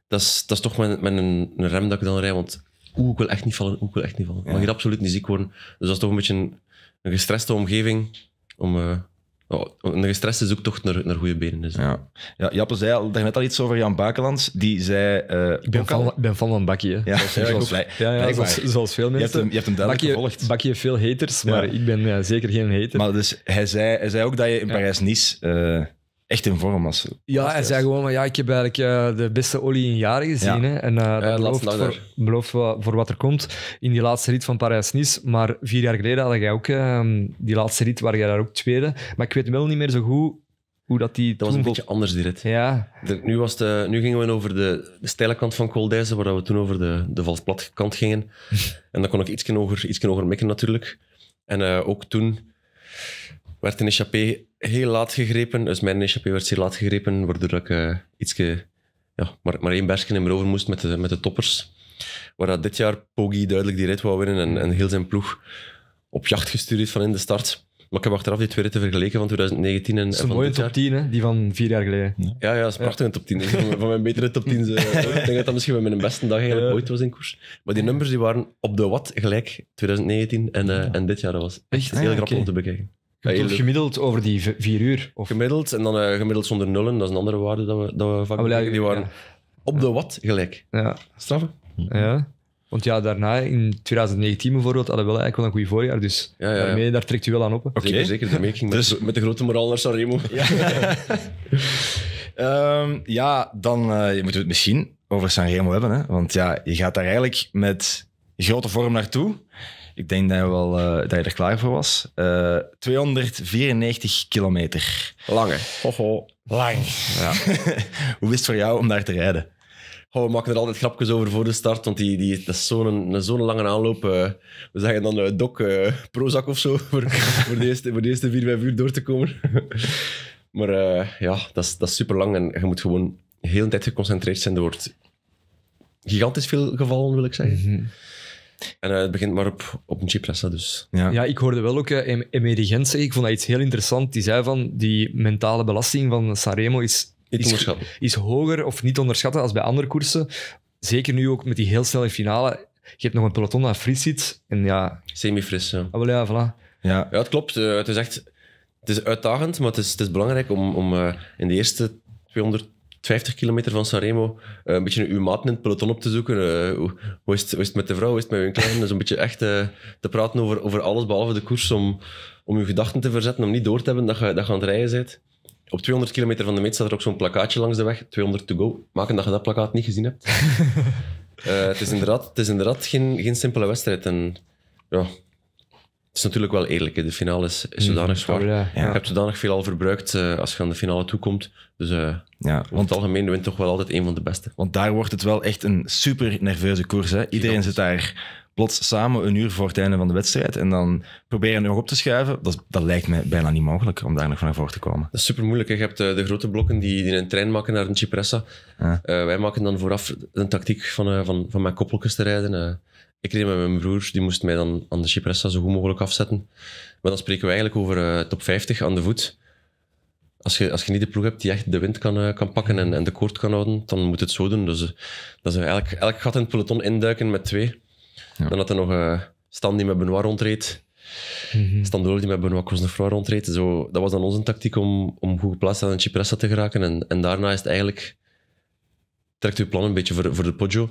dat is, dat is toch met, met een, rem dat ik dan rijd. Want oeh, ik wil echt niet vallen, oeh, ik wil echt niet vallen. Ja. Mag hier absoluut niet ziek worden. Dus dat is toch een beetje een, een gestreste omgeving om... Eh, oh, een gestreste zoektocht naar, naar goede benen. Dus. Ja. ja, Jappe zei net al iets over Jan Bakelands. Die zei... Eh, ik ben fan, ben van Bakje Ja, zoals, ja, zoals, ja, veel mensen. Je hebt hem, je hebt hem duidelijk Bakkie, gevolgd. bakje veel haters, maar ik ben zeker geen hater. Maar dus, hij, zei, hij zei ook dat je in Parijs-Nice eh, echt in vorm was. Ja, hij zei gewoon van ja, ik heb eigenlijk eh, de beste olie in jaren gezien. Hè? En uh, dat belooft, voor, voor, wat er komt in die laatste rit van Parijs-Nice. Maar vier jaar geleden had jij ook ehm, die laatste rit, waar jij daar ook tweede. Maar ik weet wel niet meer zo goed hoe dat die... Dat was een beetje anders, die rit. Ja. nu, was de, nu gingen we over de, de steile kant van Coldijzen, waar we toen over de, de valsplat kant gingen. [LAUGHS] en dan kon ik iets hoger, ietsje hoger mikken natuurlijk. En eh, ook toen werd een échappé heel laat gegrepen. Dus mijn neusje werd zeer laat gegrepen, waardoor ik uh, ja, maar, maar één bersje in mijn over moest met de, met de toppers. Waar dat dit jaar Poggi duidelijk die rit wou winnen en, en heel zijn ploeg op jacht gestuurd van in de start. Maar ik heb achteraf die twee ritten vergeleken van 2019 en, dat is een mooie top jaar. 10, hè? die van vier jaar geleden. Ja, ja dat is prachtig ja. top 10. van mijn betere top 10. Eh, [LAUGHS] ik denk dat dat misschien wel mijn beste dag eigenlijk ooit was in koers. Maar die nummers die waren op de wat gelijk 2019 en, eh, en dit jaar. Dat was echt heel ah, grappig om te bekijken. Je gemiddeld over die vier uur? Gemiddeld, en dan eh, gemiddeld zonder nullen, dat is een andere waarde dat we, dat we vaak ah, Die waren op de wat gelijk. Ja. Straffen. Ja. Want ja, daarna, in 2019 bijvoorbeeld, hadden we wel eigenlijk wel een goed voorjaar. Dus ja, daarmee, daar trekt u wel aan op. Oké, Zeker, dus... met, met de grote moraal naar Sanremo. [LAUGHS] Ja, ehm, ja dan uh, eh, moeten we het misschien over Sanremo hebben. Hè? Want ja, je gaat daar eigenlijk met grote vorm naartoe. Ik denk dat, wel, eh, dat je er klaar voor was. 294 eh, kilometer. Lange. Hoho. Lang. Ja. [LAUGHS] Hoe is het voor jou om daar te rijden? Oh, we maken er altijd grapjes over voor de start, want die, die, dat is zo'n lange aanloop. Eh. we zeggen dan uh, dok uh, Prozac of zo, [LAUGHS] voor, voor, de eerste, voor de eerste vier, vijf uur door te komen. [LAUGHS] maar ja, dat is, dat is super lang en je moet gewoon heel de tijd geconcentreerd zijn. Er wordt gigantisch veel gevallen, wil ik zeggen. Mhm. En eh, het begint maar op, op een Cipressa dus. Ja. ja, ik hoorde wel ook uh, eh, Emery ik vond dat iets heel interessant. Die zei van, die mentale belasting van Saremo is, is, hoger of niet onderschatten als bij andere koersen. Zeker nu ook met die heel snelle finale. Je hebt nog een peloton dat fris zit. En ja... Semi-fris, ja. Ah, wel, ja, voilà. Ja. ja, het klopt. Eh, het is echt... Het is uitdagend, maar het is, het is belangrijk om, om in de eerste 200 50 kilometer van Sanremo eh, een beetje uw maat in het peloton op te zoeken. Eh, hoe, hoe, is het, met de vrouw, hoe is het met uw kleine? Dus een beetje echt eh, te praten over, over alles behalve de koers om, om uw gedachten te verzetten, om niet door te hebben dat je, dat je aan het rijden bent. Op 200 kilometer van de meet staat er ook zo'n plakkaatje langs de weg, 200 to go. Maken dat je dat plakkaat niet gezien hebt. [LAUGHS] het, is inderdaad, het is inderdaad geen, geen simpele wedstrijd. En, ja, het is natuurlijk wel eerlijk, de finale is, is mhm, zodanig zwaar. Ik ja. Je hebt zodanig veel al verbruikt eh, als je aan de finale toekomt. Dus uh, ja, want, het algemeen wint toch wel altijd een van de beste. Want daar wordt het wel echt een super nerveuze koers. Hè? Iedereen zit daar plots samen een uur voor het einde van de wedstrijd en dan proberen nog op te schuiven. Dat, dat lijkt mij bijna niet mogelijk om daar nog van voor te komen. Dat is super moeilijk. Je hebt eh, de, grote blokken die, die een trein maken naar een Cipressa. wij maken dan vooraf een tactiek van, van, van met koppeltjes te rijden ik reed met mijn broer, die moest mij dan aan de Cipressa zo goed mogelijk afzetten. Maar dan spreken we eigenlijk over eh, top 50 aan de voet. Als je, als je niet de ploeg hebt die echt de wind kan, eh, kan pakken en, en de koord kan houden, dan moet het zo doen. Dus eh, dat ze eigenlijk elk gat in het peloton induiken met twee. Dan had er nog Stan die met Benoit rondreed. Mm -hmm. die met Benoit Cosnefroy rondreed. Zo, dat was dan onze tactiek om, om goed geplaatst aan de Cipressa te geraken. En, en daarna is het eigenlijk... Trekt uw plan een beetje voor, voor de Poggio.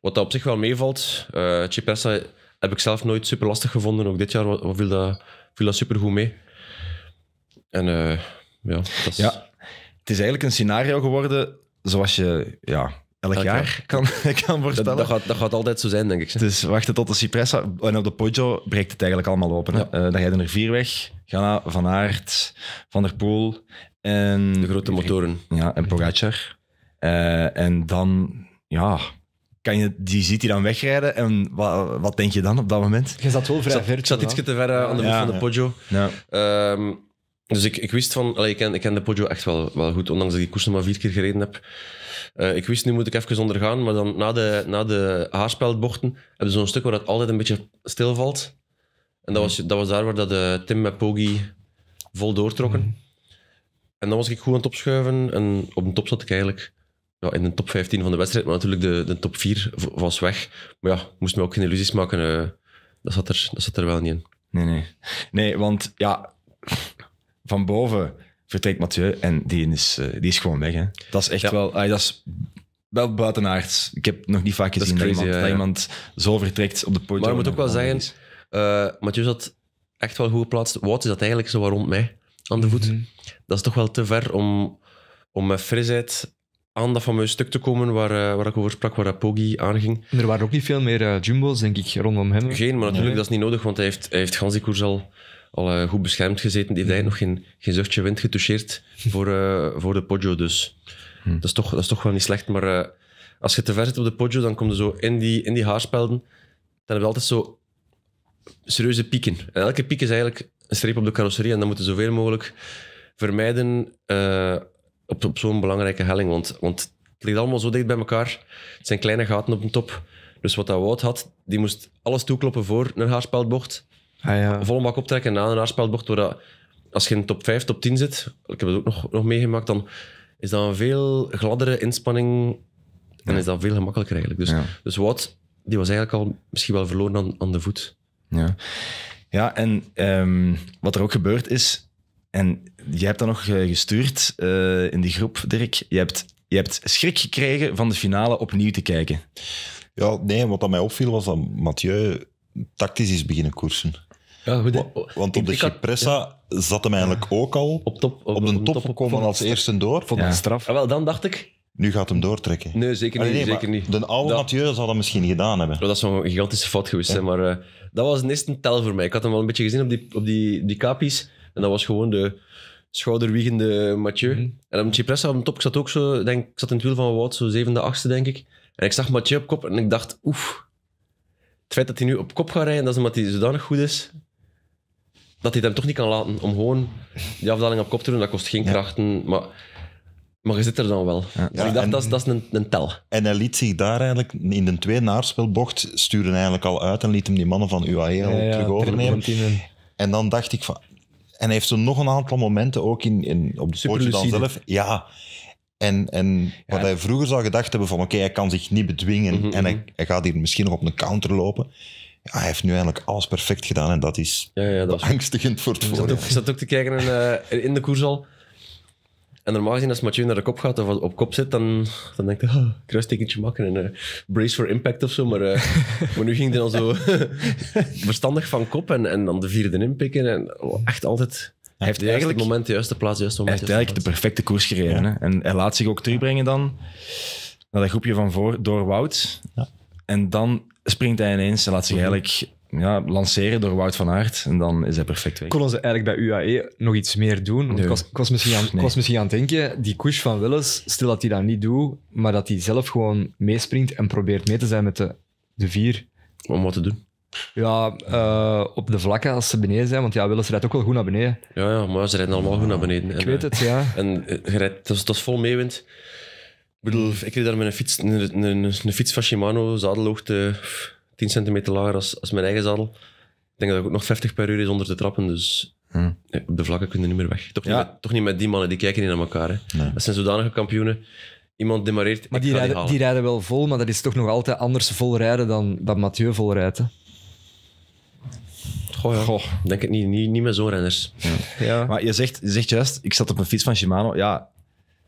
Wat dat op zich wel meevalt, uh, heb ik zelf nooit super lastig gevonden. Ook dit jaar viel dat, viel dat super goed mee. En eh, ja, dat is... het is eigenlijk een scenario geworden zoals je ja, elk, jaar, Kan, [LAUGHS] kan voorstellen. Dat, gaat, dat gaat altijd zo zijn, denk ik. Dus wachten tot de Cipressa. En op de Poggio breekt het eigenlijk allemaal open. Ja. Uh, dan rijden er vier weg. Ganna, Van Aert, Van der Poel en... De grote motoren. Ja, en Pogacar. en dan, ja, kan je, die ziet hij dan wegrijden. En wat, wat denk je dan op dat moment? Je zat wel vrij ver. Ik zat iets te ver eh, aan de weg van de Poggio. Ehm, dus ik, ik wist van... ik, ken, ik ken de Poggio echt wel, wel goed, ondanks dat ik die koers maar vier keer gereden heb. Eh, ik wist, nu moet ik even ondergaan, maar dan na de, na de haarspeldbochten hebben ze zo'n stuk waar het altijd een beetje stilvalt. En dat was, dat was daar waar dat, uh, Tim met Pogi vol doortrokken. Mhm. En dan was ik goed aan het opschuiven en op de top zat ik eigenlijk ja, in de top 15 van de wedstrijd, maar natuurlijk de, de top 4 was weg. Maar ja, moest me ook geen illusies maken. Eh, dat, zat er, dat zat er wel niet in. Nee, nee. Nee, want ja, van boven vertrekt Mathieu en die is, eh, die is gewoon weg. Hè. Dat is echt wel... Uh, dat is wel buitenaards. Ik heb nog niet vaak gezien dat, iemand, zo vertrekt op de podium. Maar je moet ook wel oh, zeggen, eh, Mathieu zat echt wel goed geplaatst. wat is dat eigenlijk zo rond mij, aan de voet. Mhm. Dat is toch wel te ver om, om met frisheid aan dat fameuze stuk te komen waar, eh, waar ik over sprak, waar Poggi aanging. er waren ook niet veel meer uh, jumbo's, denk ik, rondom hem. Geen, maar natuurlijk, dat is niet nodig, want hij heeft, hij heeft al, al eh, goed beschermd gezeten. Die heeft eigenlijk nog geen, geen zuchtje wind getoucheerd voor, voor de Poggio, dus hm. dat, is toch, dat is toch wel niet slecht. Maar als je te ver zit op de Poggio, dan kom je zo in die, in die haarspelden. Dan hebben je altijd zo serieuze pieken. En elke piek is eigenlijk een streep op de carrosserie en dan moeten zoveel mogelijk vermijden op, zo'n belangrijke helling. Want, want het ligt allemaal zo dicht bij elkaar. Het zijn kleine gaten op de top. Dus wat dat Wout had, die moest alles toekloppen voor een haarspeldbocht. Ah, ja. Volle bak optrekken na een haarspeldbocht. dat als je in top 5, top 10 zit, ik heb het ook nog, nog meegemaakt, dan is dat een veel gladdere inspanning en is dat veel gemakkelijker eigenlijk. Dus, dus Wout, die was eigenlijk al misschien wel verloren aan, aan de voet. Ja, ja en ehm, wat er ook gebeurd is, en jij hebt dat nog eh, gestuurd eh, in die groep, Dirk. Je hebt, je hebt schrik gekregen van de finale opnieuw te kijken. Ja, nee, wat dat mij opviel was dat Mathieu tactisch is beginnen koersen. Ja, goed, want, op de Cipressa zat hem eigenlijk ook al op, top, op, de top, top komen als eerste door. ja. straf. Ah, wel, dan dacht ik... Nu gaat hem doortrekken. Nee, zeker niet. zeker niet. De oude dat... Mathieu zou dat misschien gedaan hebben. Oh, dat is zo'n gigantische fout geweest. maar eh, dat was een eerste tel voor mij. Ik had hem wel een beetje gezien op die, op die, die kapies. En dat was gewoon de schouderwiegende Mathieu. Mhm. En dan Cipressa op de top, ik zat ook zo, denk, ik zat in het wiel van Wout, zo zevende, achtste denk ik. En ik zag Mathieu op kop en ik dacht, oef. Het feit dat hij nu op kop gaat rijden, dat is omdat hij zodanig goed is, dat hij hem toch niet kan laten om gewoon die afdaling op kop te doen. Dat kost geen krachten, maar, maar je zit er dan wel. Dus ik dacht, en, dat is, dat is een, een, tel. En hij liet zich daar eigenlijk in de twee naarspelbocht sturen eigenlijk al uit en liet hem die mannen van UAE al terug overnemen. En dan dacht ik van, en heeft er nog een aantal momenten ook in, in, op de poortje zelf. Ja. En, en wat hij vroeger zou gedacht hebben van oké, hij kan zich niet bedwingen mhm, en mhm. hij, gaat hier misschien nog op een counter lopen. Ja, hij heeft nu eigenlijk alles perfect gedaan en dat is ja, ja dat angstigend voor het voordeel. Ik zat ook te kijken in, eh, in de koers al. En normaal gezien, als Mathieu naar de kop gaat of op kop zit, dan, dan denk ik, oh, kruistekentje maken en eh, brace for impact of zo. Maar, uh, [LAUGHS] nu ging hij dan zo [LAUGHS] verstandig van kop en, en dan de vierde inpikken. En echt altijd... Hij heeft eigenlijk het moment, de juiste plaats, de juiste moment. Hij heeft eigenlijk de perfecte koers gereden. En hij laat zich ook terugbrengen dan naar dat groepje van voor door Wout. Ja. En dan springt hij ineens en laat zich mhm. eigenlijk ja, lanceren door Wout van Aert. En dan is hij perfect weg. Konden ze eigenlijk bij UAE nog iets meer doen? ik, was, misschien aan, nee. misschien het denken, die push van Willis, stil dat hij dat niet doet, maar dat hij zelf gewoon meespringt en probeert mee te zijn met de, de vier. Om wat te doen? Ja, eh, op de vlakken als ze beneden zijn, want ja, Willis rijdt ook wel goed naar beneden. Ja, ja maar ze rijden allemaal goed naar beneden. Ik en, weet het, eh, ja. En eh, je rijdt, dat vol meewind. Ik bedoel, ik reed daar met een fiets, een, een, een fiets van Shimano, zadelhoogte 10 centimeter lager als, mijn eigen zadel. Ik denk dat ik ook nog 50 per uur is onder de trappen, dus hmm. op de vlakken kunnen niet meer weg. Toch, niet met, toch niet met die mannen, die kijken niet naar elkaar. Hè. Dat zijn zodanige kampioenen. Iemand demareert, Maar die rijden, die, wel vol, maar dat is toch nog altijd anders vol rijden dan, dat Mathieu vol rijden. Goh, denk het niet, niet, meer met zo'n renners. Ja. Maar je zegt, je zegt juist, ik zat op een fiets van Shimano. Ja,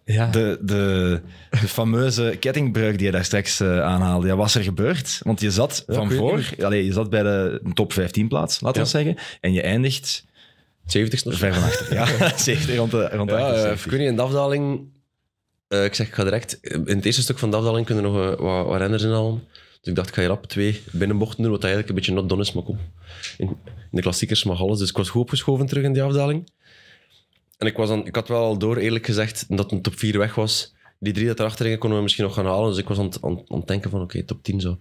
ja. De, de, de, fameuze kettingbreuk die je daar straks uh, aanhaalde, ja, was er gebeurd? Want je zat van voor, je zat bij de top 15 plaats, laten we zeggen, en je eindigt... 70 ste Ver van achter, ja. 70 [LAUGHS] [LAUGHS] rond de, rond ja, eh, Ik weet niet, in de afdaling... Eh, ik zeg, ik ga direct... In het eerste stuk van de afdaling kunnen nog wat, wat renners halen. Dus ik dacht, ik ga je rap twee binnenbochten doen, wat eigenlijk een beetje not done is, maar kom. In, de klassiekers mag alles, dus ik was goed opgeschoven terug in die afdaling. En ik, was ik had wel al door, eerlijk gezegd, dat een top 4 weg was. Die drie dat erachter gingen, konden we misschien nog gaan halen. Dus ik was aan, het denken van, oké, top 10 zou,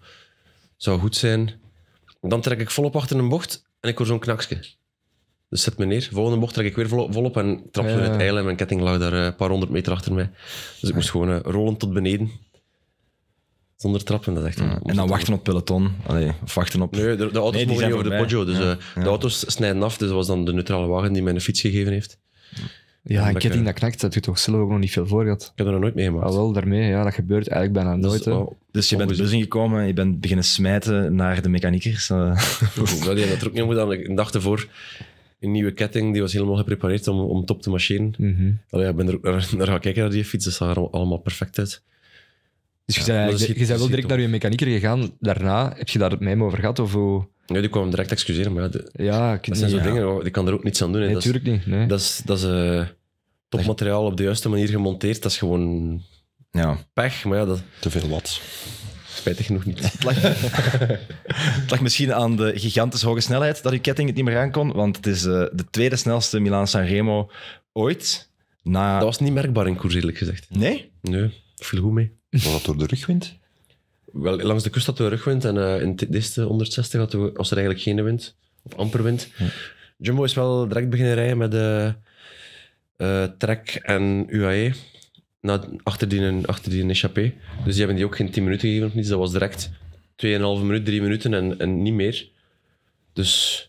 zou goed zijn. Dan trek ik volop achter een bocht en ik hoor zo'n knakske Dus zet me neer. Volgende bocht trek ik weer volop, en trap weer ja. het eilen. Mijn ketting lag daar eh, een paar honderd meter achter mij. Dus ik moest gewoon eh, rollen tot beneden. Zonder trappen, dat is echt... En dan wachten op peloton. Allee, wachten op... Nee, de, auto's nee, mogen niet over de Poggio. Dus eh, de auto's snijden af. Dus dat was dan de neutrale wagen die mij een fiets gegeven heeft. Ja, een ketting eh, dat knakt, dat je toch zelf ook nog niet veel voor gehad. Ik heb er nog nooit meegemaakt. Al ah, wel, daarmee, ja, dat gebeurt eigenlijk bijna dus, nooit. Oh, dus, je bent de gekomen, en je bent beginnen smijten naar de mechaniekers. Dat eh. die dat er ook niet moet aan. Ik dacht ervoor, een nieuwe ketting, die was helemaal geprepareerd om, om top te machine. Mm -hmm. ik ben er, naar gaan kijken naar die fiets, dat zag er allemaal perfect uit. Dus je, bent, wel direct naar je mechanieker gegaan. Daarna heb je daar met hem over gehad? Of hoe? Nee, die kwam direct excuseren. Maar ja, ja dat zijn zo dingen, die kan er ook niets aan doen. Natuurlijk niet. Dat is, dat is eh, topmateriaal op de juiste manier gemonteerd. Dat is gewoon ja. pech. Maar ja, dat... Te veel wat. Spijtig genoeg niet. het, lag, misschien aan de gigantisch hoge snelheid dat uw ketting het niet meer aan kon. Want het is eh, de tweede snelste milan san Remo ooit. Na... Dat was niet merkbaar in koers, eerlijk gezegd. Nee? Nee, viel goed mee. Was dat door de rugwind? Wel, langs de kust hadden we rugwind en eh, in deze 160 hadden we, was er eigenlijk geen wind, of amper wind. Jumbo is wel direct beginnen rijden met de eh, Trek en UAE. Na, achter die, achter die Dus die hebben die ook geen 10 minuten gegeven of niets. Dat was direct 2,5 minuut, 3 minuten en, en niet meer. Dus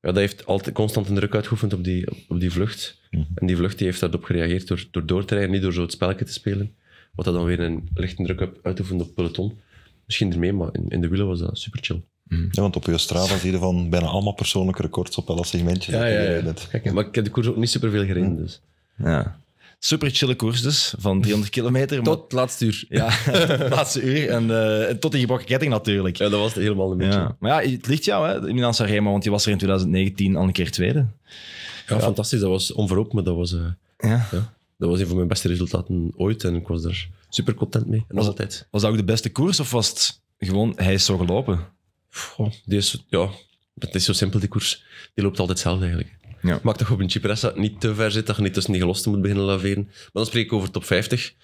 ja, dat heeft altijd constant een druk uitgeoefend op die, op die vlucht. Mhm. En die vlucht die heeft daarop gereageerd door, door door te rijden, niet door zo het spelletje te spelen. Wat dat dan weer een lichte druk uitoefende op peloton. Misschien ermee, maar in, in de wielen was dat super chill. Mm. Ja, want op je Strava zie je van bijna allemaal persoonlijke records op elk segmentje. Ja, ja, ja. Kijk, maar ik heb de koers ook niet superveel gereden, mm. dus. Ja. Super chille koers dus, van 300 [LAUGHS] kilometer. Tot het laatste uur. Ja, het [LAUGHS] laatste uur. En, eh, tot die gebakken ketting natuurlijk. Ja, dat was het helemaal een beetje. Maar ja, het ligt jou, hè, Milan Sanremo, want je was er in 2019 al een keer tweede. Ja, fantastisch. Dat was onverhoopt, maar dat was... Eh, ja dat was een van mijn beste resultaten ooit en ik was er super content mee. En was, altijd. was dat ook de beste koers of was het gewoon, hij is zo gelopen? ja, het is zo simpel die koers. Die loopt altijd hetzelfde eigenlijk. Ja. Maak toch op een Cipressa niet te ver zit, dat je niet tussen die gelosten moet beginnen laveren. Maar dan spreek ik over top 50.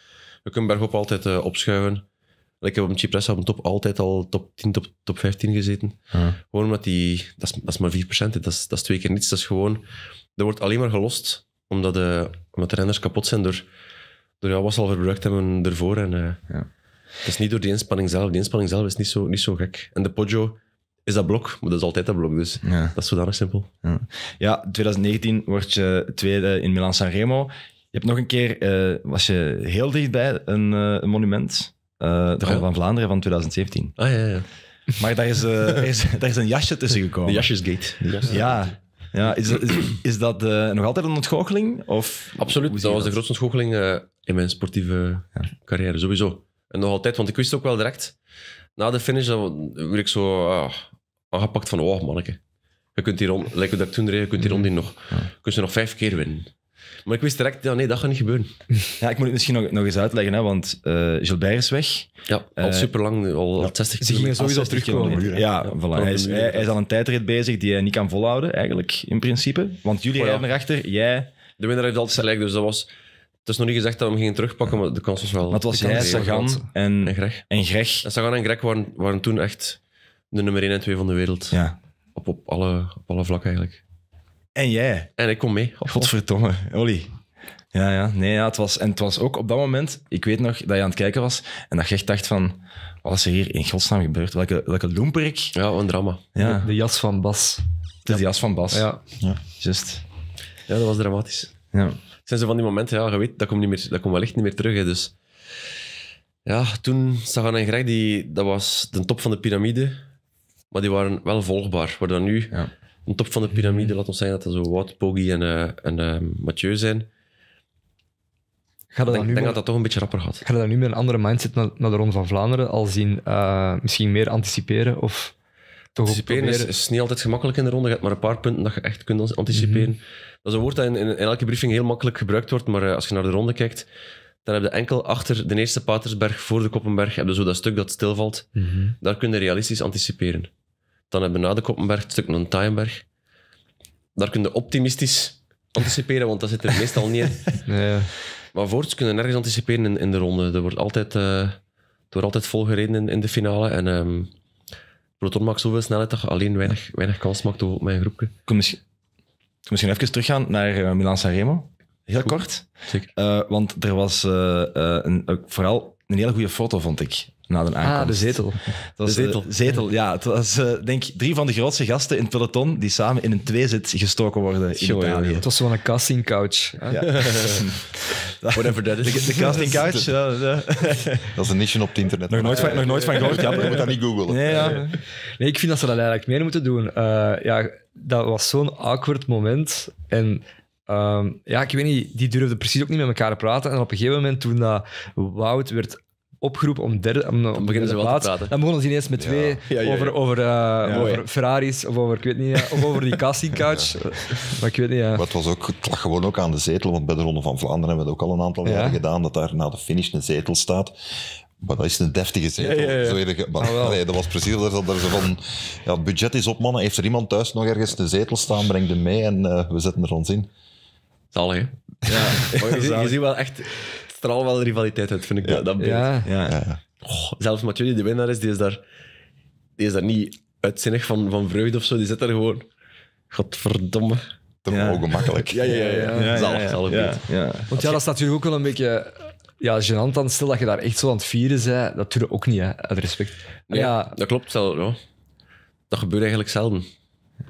We kunnen bergop altijd eh, opschuiven. Ik heb op een Cipressa op top altijd al top 10, top, top 15 gezeten. Ja. Gewoon omdat die... Dat is, dat maar 4%. Dat is, dat is twee keer niets. Dat is gewoon... Er wordt alleen maar gelost eh, omdat, de, renners kapot zijn door, door ja, wat ze al verbruikt hebben ervoor. En, eh, ja. Het is niet door die inspanning zelf. Die inspanning zelf is niet zo, niet zo gek. En de Poggio is dat blok, maar dat is altijd dat blok. Dus dat is zodanig simpel. Ja. ja, 2019 word je tweede in Milan San Remo Je hebt nog een keer, uh, was je heel dichtbij, een, monument. de Ronde ah, van Vlaanderen van 2017. Ah, ja, ja. Maar daar is, [LAUGHS] is, daar is een jasje tussen gekomen. De De jasjesgate. Ja, ja, is, is, is dat eh, nog altijd een ontgoocheling? Of Absoluut, dat was de grootste ontgoocheling eh, in mijn sportieve ja. carrière, sowieso. En nog altijd, want ik wist ook wel direct, na de finish, dat werd ik zo ah, aangepakt van, oh manneke, je kunt hier rond, lijkt dat ik toen reed, je kunt hier rond mhm. nog, kun je nog vijf keer winnen. Maar ik wist direct, ja, nee, dat gaat niet gebeuren. Ja, ik moet het misschien nog, nog eens uitleggen, hè, want eh, Gilbert is weg. Ja, al eh, superlang super lang, al, 60 60 Ze gingen sowieso terugkomen. Ja, voilà. Hij, is, hij, is al een tijdrit bezig die hij niet kan volhouden, eigenlijk, in principe. Want jullie waren erachter, jij... De winnaar heeft altijd gelijk, dus dat was... Het is nog niet gezegd dat we hem gingen terugpakken, maar de kans was wel... Maar was jij, Sagan en, En Greg. en Greg. En Sagan en Greg waren, waren toen echt de nummer 1 en 2 van de wereld. Ja. Op, op, alle, op alle vlakken eigenlijk. En jij. En ik kom mee. Godverdomme, Olly. Ja, ja. Nee, ja, het was, en het was ook op dat moment, ik weet nog dat je aan het kijken was en dat je echt dacht van, wat is er hier in godsnaam gebeurd? Welke, welke loemperik? Ja, een drama. Ja. De, jas van Bas. Het is de jas van Bas. Ja. ja. Just. Ja, dat was dramatisch. Ja. Het zijn zo van die momenten, ja, je weet, dat komt, niet meer, dat komt wellicht niet meer terug. Hè, dus ja, toen Sagan en Greg, die, dat was de top van de piramide, maar die waren wel volgbaar. Waar dan nu... Ja de top van de piramide, laat ons zeggen dat dat zo Wat Poggi en, uh, Mathieu zijn. ik denk, denk dat dat toch een beetje rapper gaat. Gaat je dan nu met een andere mindset naar, naar de Ronde van Vlaanderen, al zien eh, misschien meer anticiperen of toch Anticiperen is, niet altijd gemakkelijk in de ronde, je hebt maar een paar punten dat je echt kunt anticiperen. Mhm. Dat is een woord dat in, elke briefing heel makkelijk gebruikt wordt, maar eh, als je naar de ronde kijkt, dan heb je enkel achter de eerste Patersberg, voor de Koppenberg, heb je zo dat stuk dat stilvalt. Mhm. Daar kun je realistisch anticiperen. Dan hebben we na de Koppenberg het stuk Taienberg. Daar kun je optimistisch anticiperen, want dat zit er meestal niet in. [LAUGHS] Maar voorts kunnen nergens anticiperen in, in de ronde. Er wordt altijd, uh, wordt altijd vol gereden in, in de finale. En um, ehm, Proton maakt zoveel snelheid dat je alleen weinig, weinig kans maakt op mijn groepje. Kom misschien, kom misschien even teruggaan naar eh, Milan Sanremo. Heel kort. Eh, want er was een, vooral een hele goede foto, vond ik, na de ah, aankomst. Ah, de zetel. de eh, zetel. zetel, ja. Het was, uh, denk drie van de grootste gasten in het peloton die samen in een twee zit gestoken worden in Italië. Het was zo'n casting couch. Whatever that is. De, casting couch. [LAUGHS] dat is een niche op het internet. Nog nooit van, nog nooit van gehoord, ja. [LAUGHS] Je moet dat niet googlen. Nee, nee, ik vind dat ze dat eigenlijk meer moeten doen. Eh, ja, dat was zo'n awkward moment. En Ehm, ja, ik weet niet, die durfden precies ook niet met elkaar te praten. En op een gegeven moment, toen dat Wout werd opgeroepen om derde om, beginnen ze te praten. Dan begonnen ze ineens met twee over, over, eh, over Ferraris of over, ik weet niet, eh, of over die [LAUGHS] Cassie Maar ik weet niet, Maar het, was ook, het lag gewoon ook aan de zetel, want bij de Ronde van Vlaanderen hebben we het ook al een aantal jaren gedaan, dat daar na de finish een zetel staat. Maar dat is een deftige zetel. ja. Ah, dat was precies dat er, zo van... Ja, het budget is op, mannen. Heeft er iemand thuis nog ergens een zetel staan? Breng hem mee en eh, we zetten er ons in. Zalig, Ja, je, ziet, wel echt... Het straalt wel rivaliteit uit, vind ik. Ja, dat beeld. Ja. Ja. ja. zelfs Mathieu, die de winnaar is, die is daar, die is daar niet uitzinnig van, van vreugde of zo. Die zit daar gewoon... Godverdomme. Dat ja. ook gemakkelijk. Ja, ja, ja. ja. Zalig, ja, Want ja, dat is natuurlijk ook wel een beetje ja, gênant dan stil dat je daar echt zo aan het vieren bent. Dat doe je ook niet, hè, uit respect. ja, dat klopt. Zelf, Dat gebeurt eigenlijk zelden.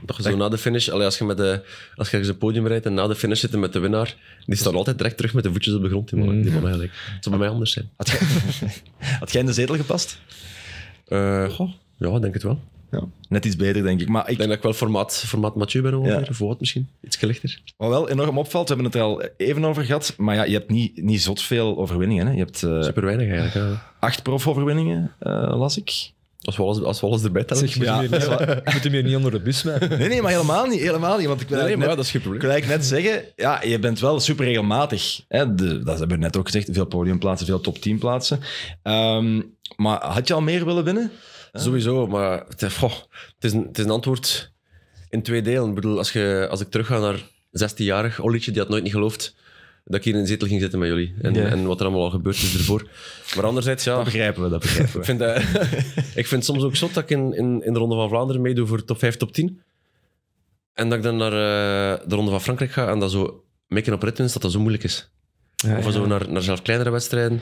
Toch zo na de finish, als je met de, als je ergens een podium rijdt en na de finish zitten met de winnaar, die staan altijd direct terug met de voetjes op de grond. Die man, die man eigenlijk. Het zou bij mij anders zijn. Had jij, [LAUGHS] in de zetel gepast? Eh, ja, denk het wel. Ja. Net iets beter, denk ik. Maar ik denk dat ik wel formaat, formaat Mathieu ben ongeveer, ja. of wat misschien. Iets gelichter. Wat wel enorm opvalt, we hebben het er al even over gehad, maar ja, je hebt niet, niet zot veel overwinningen. Hè. Je hebt, eh, Super weinig eigenlijk. Ja. Acht profoverwinningen, uh, las ik. Als we alles, als we alles erbij tellen. Zeg, moet, ja. hem niet, moet hem hier niet onder de bus smijten. Nee, nee, maar helemaal niet. Helemaal niet want ik wil nee, net, dat Ik wil eigenlijk net zeggen, ja, je bent wel super regelmatig. Hè? dat hebben we net ook gezegd. Veel podiumplaatsen, veel top 10 plaatsen. Ehm, maar had je al meer willen winnen? Sowieso, maar het, is een, het is een antwoord in twee delen. Ik bedoel, als, je, als ik terugga naar 16-jarig, Ollietje, die had nooit niet geloofd dat ik hier in de zetel ging zitten met jullie. En, en wat er allemaal al gebeurd is ervoor. Maar anderzijds, ja... Dat begrijpen we, dat begrijpen we. [LAUGHS] ik, vind, uh, ik vind soms ook zot dat ik in, in, de Ronde van Vlaanderen meedoe voor top 5, top 10. En dat ik dan naar eh, de Ronde van Frankrijk ga en dat zo mikken op ritmes, dat dat zo moeilijk is. of zo naar, naar zelf kleinere wedstrijden.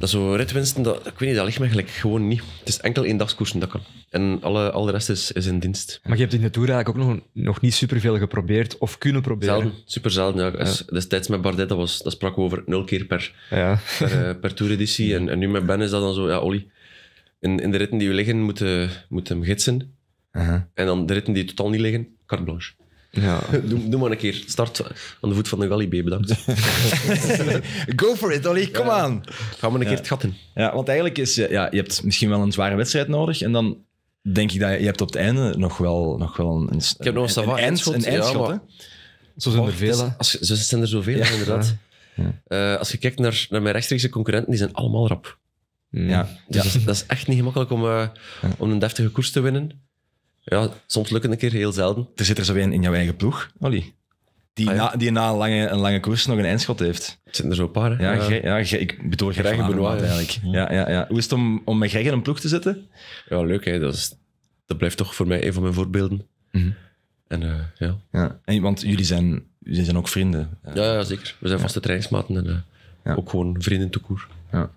Dat zo ritwinsten, dat, ik weet niet, dat ligt me gelijk gewoon niet. Het is enkel één dagskoersen dat kan. En alle, al de rest is, is in dienst. Maar je hebt in de Tour eigenlijk ook nog, nog niet superveel geprobeerd of kunnen proberen. Zelden, super zelden. Ja. Dus ja. Destijds met Bardet, dat, was, dat sprak over nul keer per, ja. Eh, per, toereditie. En, en, nu met Ben is dat dan zo, ja, Olly, in, in de ritten die we liggen, moeten moet hem gidsen. En dan de ritten die totaal niet liggen, carte blanche. Ja. [LAUGHS] Doe, maar een keer. Start aan de voet van de Galibier, bedankt. [LAUGHS] Go for it, Olly, kom aan. Ga maar een keer het gat Ja, want eigenlijk is, eh, ja, je hebt misschien wel een zware wedstrijd nodig en dan denk ik dat je, hebt op het einde nog wel, nog wel een, een, ik heb nog een, een, een eindschot. Een eindschot zo zijn er oh, veel. zo zijn er zoveel, inderdaad. Ja. Eh, als je kijkt naar, naar mijn rechtstreekse concurrenten, die zijn allemaal rap. Ja. Dus dat is, echt niet gemakkelijk om, eh, om een deftige koers te winnen. Ja, soms lukt het een keer, heel zelden. Er zit er zo een in jouw eigen ploeg, Ali, Die, ah, na, die na een lange, een lange koers nog een eindschot heeft. Het zijn er zo een paar. Ja, ik bedoel Greg Benoit eigenlijk. Ja, ja, ja. Hoe is het om, om met Greg in een ploeg te zitten? Ja, leuk. Hè? Dat, is, dat blijft toch voor mij een van mijn voorbeelden. Mhm. En, eh, ja. ja. En, want jullie zijn, jullie zijn ook vrienden. Ja, ja zeker. We zijn vaste trainingsmaten en eh, ook gewoon vrienden toekoer. Ja.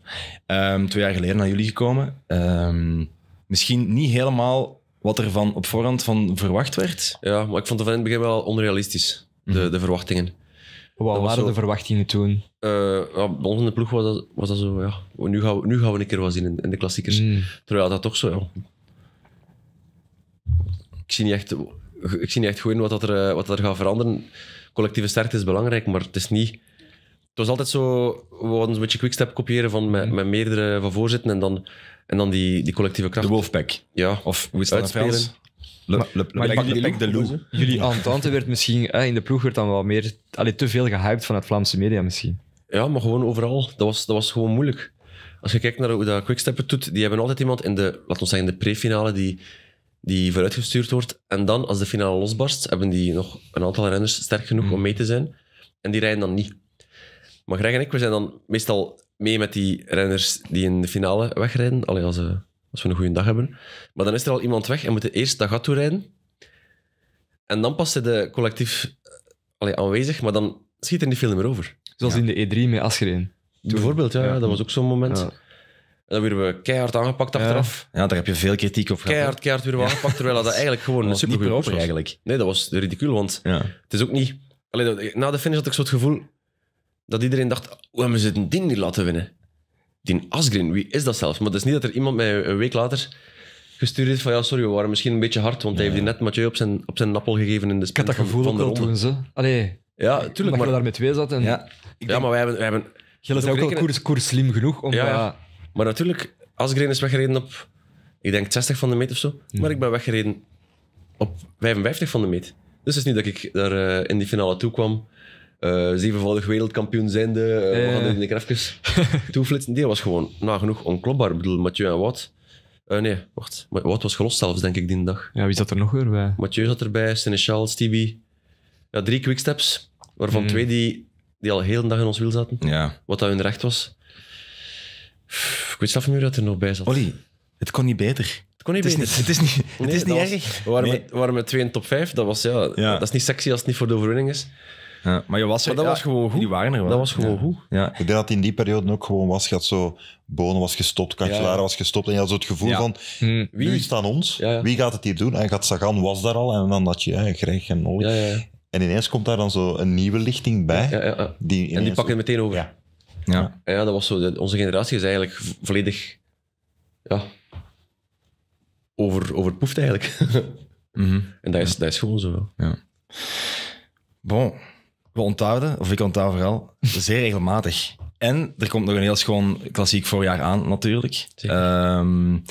Um, twee jaar geleden naar jullie gekomen. Ehm, misschien niet helemaal wat er van op voorhand van verwacht werd? Ja, maar ik vond het van in het begin wel onrealistisch, de, mhm. de verwachtingen. Wat waren de verwachtingen toen? Uh, bij ons in de ploeg was dat, was dat zo, ja, nu gaan, we, nu gaan we een keer wat zien in, in de klassiekers. Mhm. Terwijl dat toch zo, ja. Ik zie niet echt, ik zie niet echt goed wat, dat er, eh, wat dat er gaat veranderen. Collectieve sterkte is belangrijk, maar het is niet het was altijd zo, we hadden een beetje quickstep kopiëren van met, mm. met meerdere van voorzitten en dan, en dan die, die collectieve kracht. De Wolfpack. Ja. Of hoe is dat uitspelen. jullie, de Jullie entente werd misschien, in de ploeg werd dan wel meer, allee, te veel gehyped vanuit Vlaamse media misschien. Ja, maar gewoon overal. Dat was, dat was gewoon moeilijk. Als je kijkt naar hoe dat Quickstep het doet, die hebben altijd iemand in de, laten we zeggen, de pre-finale die, die vooruitgestuurd wordt. En dan, als de finale losbarst, hebben die nog een aantal renners sterk genoeg mm. om mee te zijn. En die rijden dan niet. Maar Greg en ik, we zijn dan meestal mee met die renners die in de finale wegrijden. alleen als, eh, als we een goede dag hebben. Maar dan is er al iemand weg en moeten eerst dat gat toe rijden. En dan past de collectief eh, allee, aanwezig, maar dan schiet er niet veel meer over. Zoals in de E3 met Ascheren. Bijvoorbeeld, ja, dat was ook zo'n moment. En dan werden we keihard aangepakt achteraf. Ja, daar heb je veel kritiek op gehad. Keihard, keihard werden we aangepakt, terwijl dat, [LAUGHS] eigenlijk gewoon een super was. eigenlijk. Nee, dat was ridicule, want het is ook niet... na de finish had ik zo het gevoel, dat iedereen dacht, hoe oh, hebben ze het ding niet laten winnen? Die Asgreen, wie is dat zelfs? Maar het is niet dat er iemand mij een week later gestuurd heeft van ja, sorry, we waren misschien een beetje hard, want hij heeft die net Mathieu op zijn, op zijn nappel gegeven in de sprint Ik had dat gevoel van, van de ronde. toen, ze. ja, tuurlijk. Omdat maar, daar met twee zat. En ja, maar wij hebben... Wij hebben Gilles is ook al koers, slim genoeg om... Ja, Maar natuurlijk, Asgreen is weggereden op, ik denk 60 van de meet of zo. Hmm. Maar ik ben weggereden op 55 van de meet. Dus het is niet dat ik daar eh, in die finale toe kwam uh, eh, zevenvoudig wereldkampioen zijnde, uh, we gaan in de even [LAUGHS] toeflitsen. Die was gewoon nagenoeg onklopbaar. Ik bedoel, Mathieu en wat? Eh, nee, wacht. Wout was gelost zelfs, denk ik, die dag. Ja, wie zat er nog weer bij? Mathieu zat erbij, Seneschal, Stevie. Ja, drie quicksteps, waarvan hmm. twee die, die al heel de dag in ons wiel zaten. Ja. Wat dat hun recht was. Ik weet zelf niet meer dat er nog bij zat. Olly, het kon niet beter. Het kon niet beter. het is niet, het is niet [LAUGHS] erg. we, waren met, we waren met twee in top vijf. Dat, was, ja, ja, dat is niet sexy als het niet voor de overwinning is. Ja, maar je was dat was gewoon goed. Die waren er wel. Dat was gewoon goed. Ja. Ik denk dat in die periode ook gewoon was, je had zo, Bonen was gestopt, Cancellara was gestopt, en je had zo het gevoel van, hm, wie is het aan ons? Wie gaat het hier doen? En gaat Sagan was daar al, en dan had je ja, Greg en Olly. En ineens komt daar dan zo een nieuwe lichting bij. Die en die pakken je meteen over. Ja. Ja. ja, dat was zo. Onze generatie is eigenlijk volledig ja, over, overpoeft eigenlijk. [LAUGHS] Mhm. En dat is, dat is gewoon zo. Ja. Bon, we onthouden, of ik onthoud vooral, zeer regelmatig. En er komt nog een heel schoon klassiek voorjaar aan, natuurlijk. Um, moeten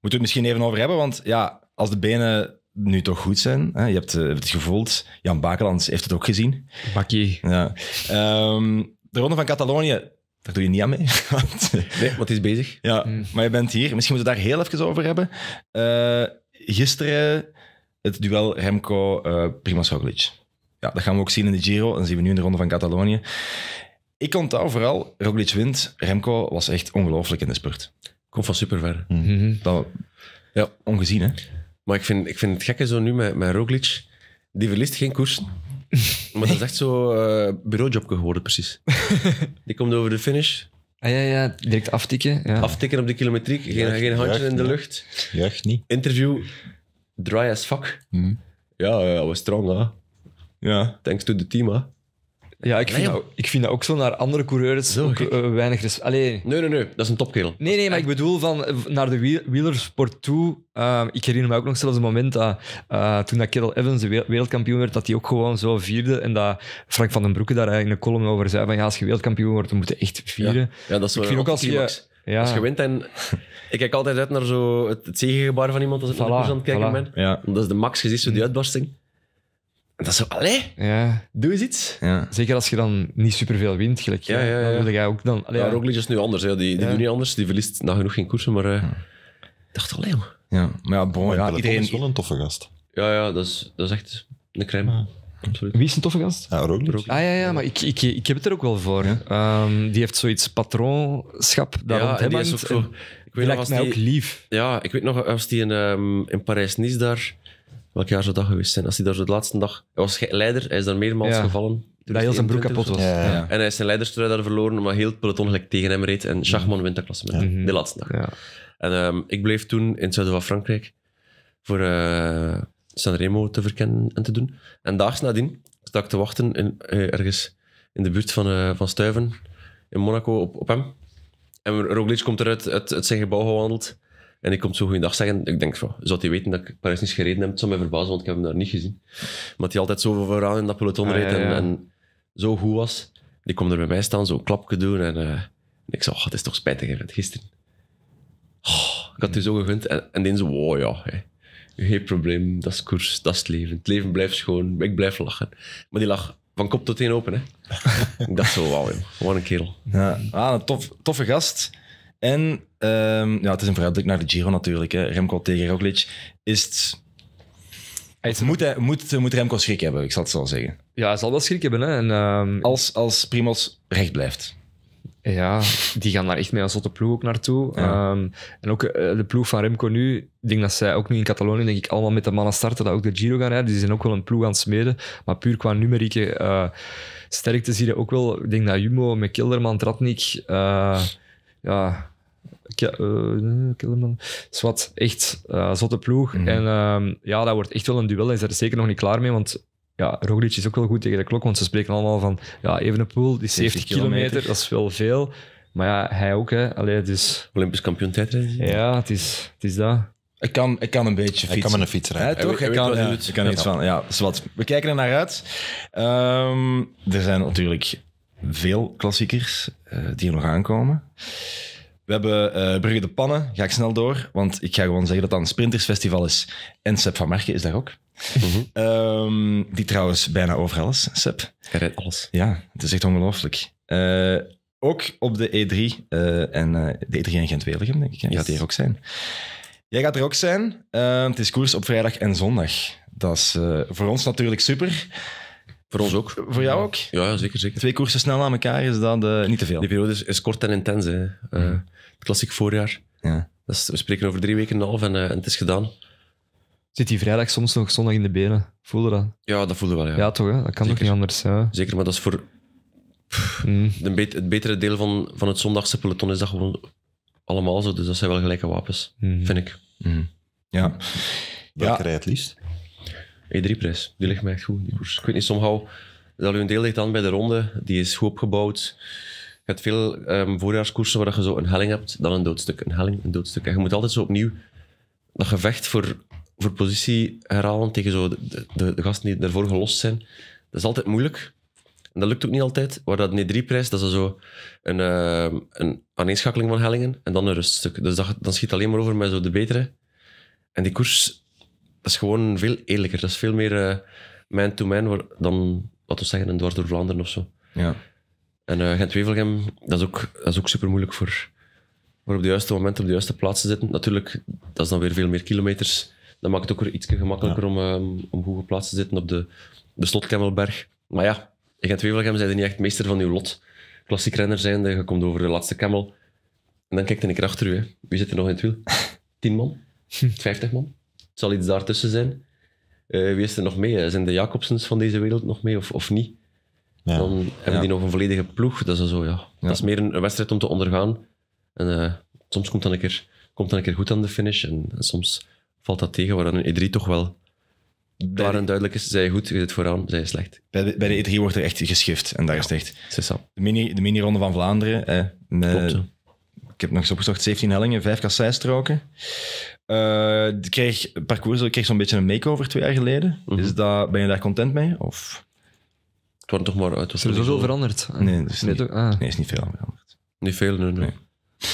we het misschien even over hebben, want ja, als de benen nu toch goed zijn. Hè? Je hebt eh, het gevoeld. Jan Bakelands heeft het ook gezien. Bakkie. Ja. Ehm, de Ronde van Catalonië, daar doe je niet aan mee. [LAUGHS] nee, wat is bezig? Ja, hmm. maar je bent hier. Misschien moeten we daar heel even over hebben. Eh, gisteren het duel remco eh, primas uh, ja, dat gaan we ook zien in de Giro. En zien we nu in de Ronde van Catalonië. Ik onthoud vooral, Roglic wint. Remco was echt ongelooflijk in de spurt. Komt van super ver. Mhm. Mhm. ja. Ongezien, hè? Maar ik vind, ik vind het gekke zo nu met, met Roglic. Die verliest geen koers. [LAUGHS] Maar dat is echt zo eh, bureaujob geworden, precies. [LAUGHS] Die komt over de finish. Ah ja, ja, direct aftikken. Ja. Aftikken op de kilometriek, geen, geen handje in de ja. lucht. niet. Interview, dry as fuck. Mhm. Ja, ja, was strong, hè. Ja. Thanks to the team, hè. Ja, ik vind, dat, ik vind dat ook zo naar andere coureurs ook, eh, weinig respect. Allee. Nee, nee, nee, dat is een topkerel. Nee, nee, maar ik bedoel van naar de wielersport toe. Eh, ik herinner me ook nog zelfs een moment dat eh, toen dat Kerel Evans wereldkampioen werd, dat hij ook gewoon zo vierde. En dat Frank van den Broeke daar eigenlijk een column over zei: van ja, als je wereldkampioen wordt, dan moet je echt vieren. Ja, dat is ik vind ook als je, ja. Als je wint en... [LAUGHS] Ik kijk altijd uit naar zo het, het zegengebaar van iemand als ik voilà, naar de aan het kijken ben. Ja. Dat is de max, je zo die mm. uitbarsting. En dat is zo, allee, Ja. doe eens iets. Ja. Zeker als je dan niet superveel wint, gelijk. Ja, ja, ja. Dan wil jij ook dan... allee, ja. Roglic is nu anders. Hè. Die, die Ja. doet niet anders. Die verliest nagenoeg geen koersen. Maar eh, ik dacht, alleen. ja. Maar ja, bon, ja, iedereen... is wel een toffe gast. Ja, ja, dat is, dat is echt een crème. Absoluut. Wie is een toffe gast? Ja, Roglic. Roglic. Ah ja, ja maar ik, ik, ik heb het er ook wel voor. Ehm, die heeft zoiets patroonschap dat ja, rond en die is ook zo... Ik weet die nog, lijkt mij ook lief. ja, ik weet nog als die in, ehm, in Parijs-Nice daar Welk jaar zou dat geweest zijn? Als hij daar de laatste dag... Hij was leider, hij is daar meermaals gevallen. Dat heel zijn broek kapot was. Ja, En hij is zijn leiderstrui daar verloren, maar heel het peloton tegen hem reed. En Schachman mhm. wint dat klassement, mhm. de laatste dag. En ehm, ik bleef toen in het zuiden van Frankrijk voor uh, Sanremo te verkennen en te doen. En daags nadien sta ik te wachten in, eh, ergens in de buurt van, uh, van Stuiven in Monaco op, op hem. En Roglic komt eruit uit, uit zijn gebouw gewandeld. En ik kom zo dag zeggen. Ik denk, van, zou hij weten dat ik Parijs niet gereden heb? Het zou mij verbazen, want ik heb hem daar niet gezien. Maar hij altijd zo vooraan in dat peloton ah, reed en, en, zo goed was. Die komt er bij mij staan, een klapje doen. En, eh, en ik zei, oh, het is toch spijtig, gisteren. Oh, ik had het zo gegund. En, en die zo, wow, ja. Hè. Geen probleem, dat is koers, dat is het leven. Het leven blijft schoon, ik blijf lachen. Maar die lag van kop tot teen open, hè. [LAUGHS] ik dacht zo, wauw, wat een kerel. Ja, ah, een tof, toffe gast. En ehm, ja, het is een vooruitblik naar de Giro natuurlijk. Hè. Remco tegen Roglic. Is moet, hij, moet, Remco schrik hebben, ik zal het zo zeggen. Ja, hij zal wel schrik hebben. Hè. En, ehm, als, als Primos recht blijft. Ja, die gaan daar echt mee als zotte ploeg ook naartoe. Ehm, en ook eh, de ploeg van Remco nu, ik denk dat zij ook nu in Catalonië, denk ik, allemaal met de mannen starten, dat ook de Giro gaan rijden. Die zijn ook wel een ploeg aan het smeden. Maar puur qua numerieke uh, sterkte zie je ook wel, ik denk dat Jumbo met Kilderman, Tratnik, uh, ja, Kilman. Eh, zwat, echt eh, zotte ploeg. Mhm. En ehm, ja, dat wordt echt wel een duel. Hij is er zeker nog niet klaar mee, want ja, Roglic is ook wel goed tegen de klok, want ze spreken allemaal van ja, even een Evenepoel, die 70, kilometer, dat is wel veel. Maar ja, hij ook, hè. Allee, dus... Olympisch kampioen tijdrijden. Ja, het is, het is dat. Ik kan, ik kan een beetje fietsen. Ik kan met een fiets rijden. toch? Ik, kan, ja, ik kan iets van. Ja, zwat, We kijken er naar uit. Ehm, er zijn natuurlijk veel klassiekers uh, die nog aankomen. We hebben uh, Brugge de Pannen, ga ik snel door, want ik ga gewoon zeggen dat dat een sprintersfestival is. En Sepp van Merken is daar ook. Mhm. Ehm, die trouwens bijna overal is, Sepp. Hij rijdt alles. Ja, het is echt ongelooflijk. Eh, ook op de E3 eh, en de E3 in Gent-Wevelgem, denk ik. Je gaat hier ook zijn. Jij gaat er ook zijn. het is koers op vrijdag en zondag. Dat is voor ons natuurlijk super. Voor ons ook. Voor jou ook? Ja, zeker, zeker. Twee koersen snel aan elkaar is dat niet te veel. Die periode is, kort en intens. Hè. Mhm klassiek voorjaar. Ja. we spreken over drie weken en een half eh, en, het is gedaan. Zit die vrijdag soms nog zondag in de benen? Voel je dat? Ja, dat voelde wel. Ja, ja toch? Hè? Dat kan ook niet anders. Ja. Zeker, maar dat is voor. Mm. het betere deel van, van het zondagse peloton is dat gewoon allemaal zo. Dus dat zijn wel gelijke wapens, mhm. vind ik. Mhm. Ja. Welke rij het liefst? E3-prijs. Die ligt mij echt goed, die koers. Ik weet niet, somehow... Dat een deel ligt aan bij de ronde. Die is goed opgebouwd. Je hebt veel um, ehm, voorjaarskoersen waar je zo een helling hebt, dan een doodstuk, een helling, een doodstuk. En je moet altijd zo opnieuw dat gevecht voor, voor positie herhalen tegen zo de, de, de gasten die daarvoor gelost zijn. Dat is altijd moeilijk. En dat lukt ook niet altijd. Waar dat in 3-prijs, dat is zo een, uh, een aaneenschakeling van hellingen en dan een ruststuk. Dus dan schiet alleen maar over met zo de betere. En die koers, dat is gewoon veel eerlijker. Dat is veel meer eh, man-to-man dan, wat we zeggen, een dwars door Vlaanderen of zo. Ja. En uh, eh, Gent-Wevelgem, dat, is ook, ook super moeilijk voor, voor op de juiste moment op de juiste plaats te zitten. Natuurlijk, dat is dan weer veel meer kilometers. Dan maakt het ook weer iets gemakkelijker om, eh, om goed geplaatst te zitten op de, de slotkemmelberg. Maar ja, in Gent-Wevelgem zijn niet echt meester van uw lot. Klassiek renner zijn. je komt over de laatste kemmel. En dan kijkt er een keer achter u. Hè. Wie zit er nog in het wiel? [LAUGHS] Tien man? Vijftig man? Het zal iets daartussen zijn. Eh, wie is er nog mee? Zijn de Jacobsens van deze wereld nog mee of, of niet? Ja. Dan hebben die nog een volledige ploeg. Dat is, zo, ja. dat is meer een wedstrijd om te ondergaan. En, eh, soms komt dan, een keer, komt dan een keer goed aan de finish en, soms valt dat tegen, waar dan een E3 toch wel daar duidelijk is, zij goed, je zit vooraan, zij slecht. Bij de, bij de E3 wordt er echt geschift en daar is het echt. De mini-ronde de mini van Vlaanderen. Eh, ik heb nog eens opgezocht, 17 hellingen, 5 kasseistroken. Uh, eh, kreeg, parcours kreeg zo'n beetje een makeover twee jaar geleden. Mhm. Is dat, ben je daar content mee? Of? Het wordt toch maar uit. Is er veranderd? Nee, is, nee, niet, ah. nee, ah. is niet veel veranderd. Niet veel, nee. nee. Oké.